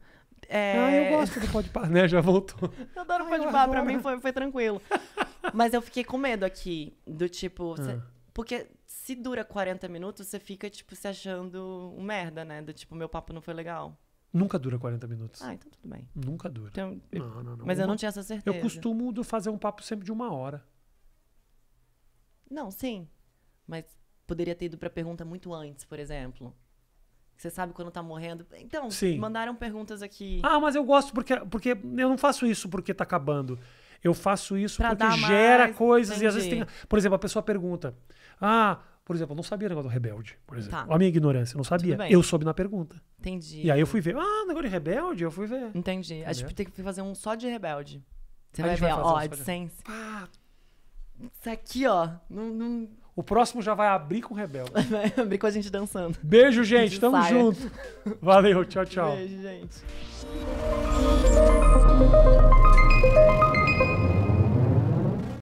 É... Ah, eu gosto do pode par, né? Já voltou. Eu adoro Ai, ah, pode par, pra mim foi, foi tranquilo. Mas eu fiquei com medo aqui, do tipo. Ah. Porque se dura 40 minutos, você fica, tipo, se achando um merda, né? Do tipo, meu papo não foi legal. Nunca dura 40 minutos. Ah, então tudo bem. Nunca dura. Então, não, não, não. Mas uma... eu não tinha essa certeza. Eu costumo fazer um papo sempre de uma hora. Não, sim. Mas poderia ter ido pra pergunta muito antes, por exemplo. Você sabe quando tá morrendo. Então, Sim. mandaram perguntas aqui. Ah, mas eu gosto porque, porque eu não faço isso porque tá acabando. Eu faço isso Pra porque mais, gera coisas e às vezes tem. Por exemplo, a pessoa pergunta: Ah, por exemplo, eu não sabia o negócio do rebelde, por exemplo. Tá. A minha ignorância, eu não sabia. Eu soube na pergunta. Entendi. E aí eu fui ver: Ah, negócio de rebelde, eu fui ver. Entendi. A gente tem que fazer um só de rebelde. Você A vai ver, vai fazer um ó, é de- Ah, isso tá aqui, ó. Não, não... O próximo já vai abrir com o Rebel. Vai abrir com a gente dançando. Beijo, gente. Tamo saia. junto. Valeu, tchau, tchau. Beijo, gente.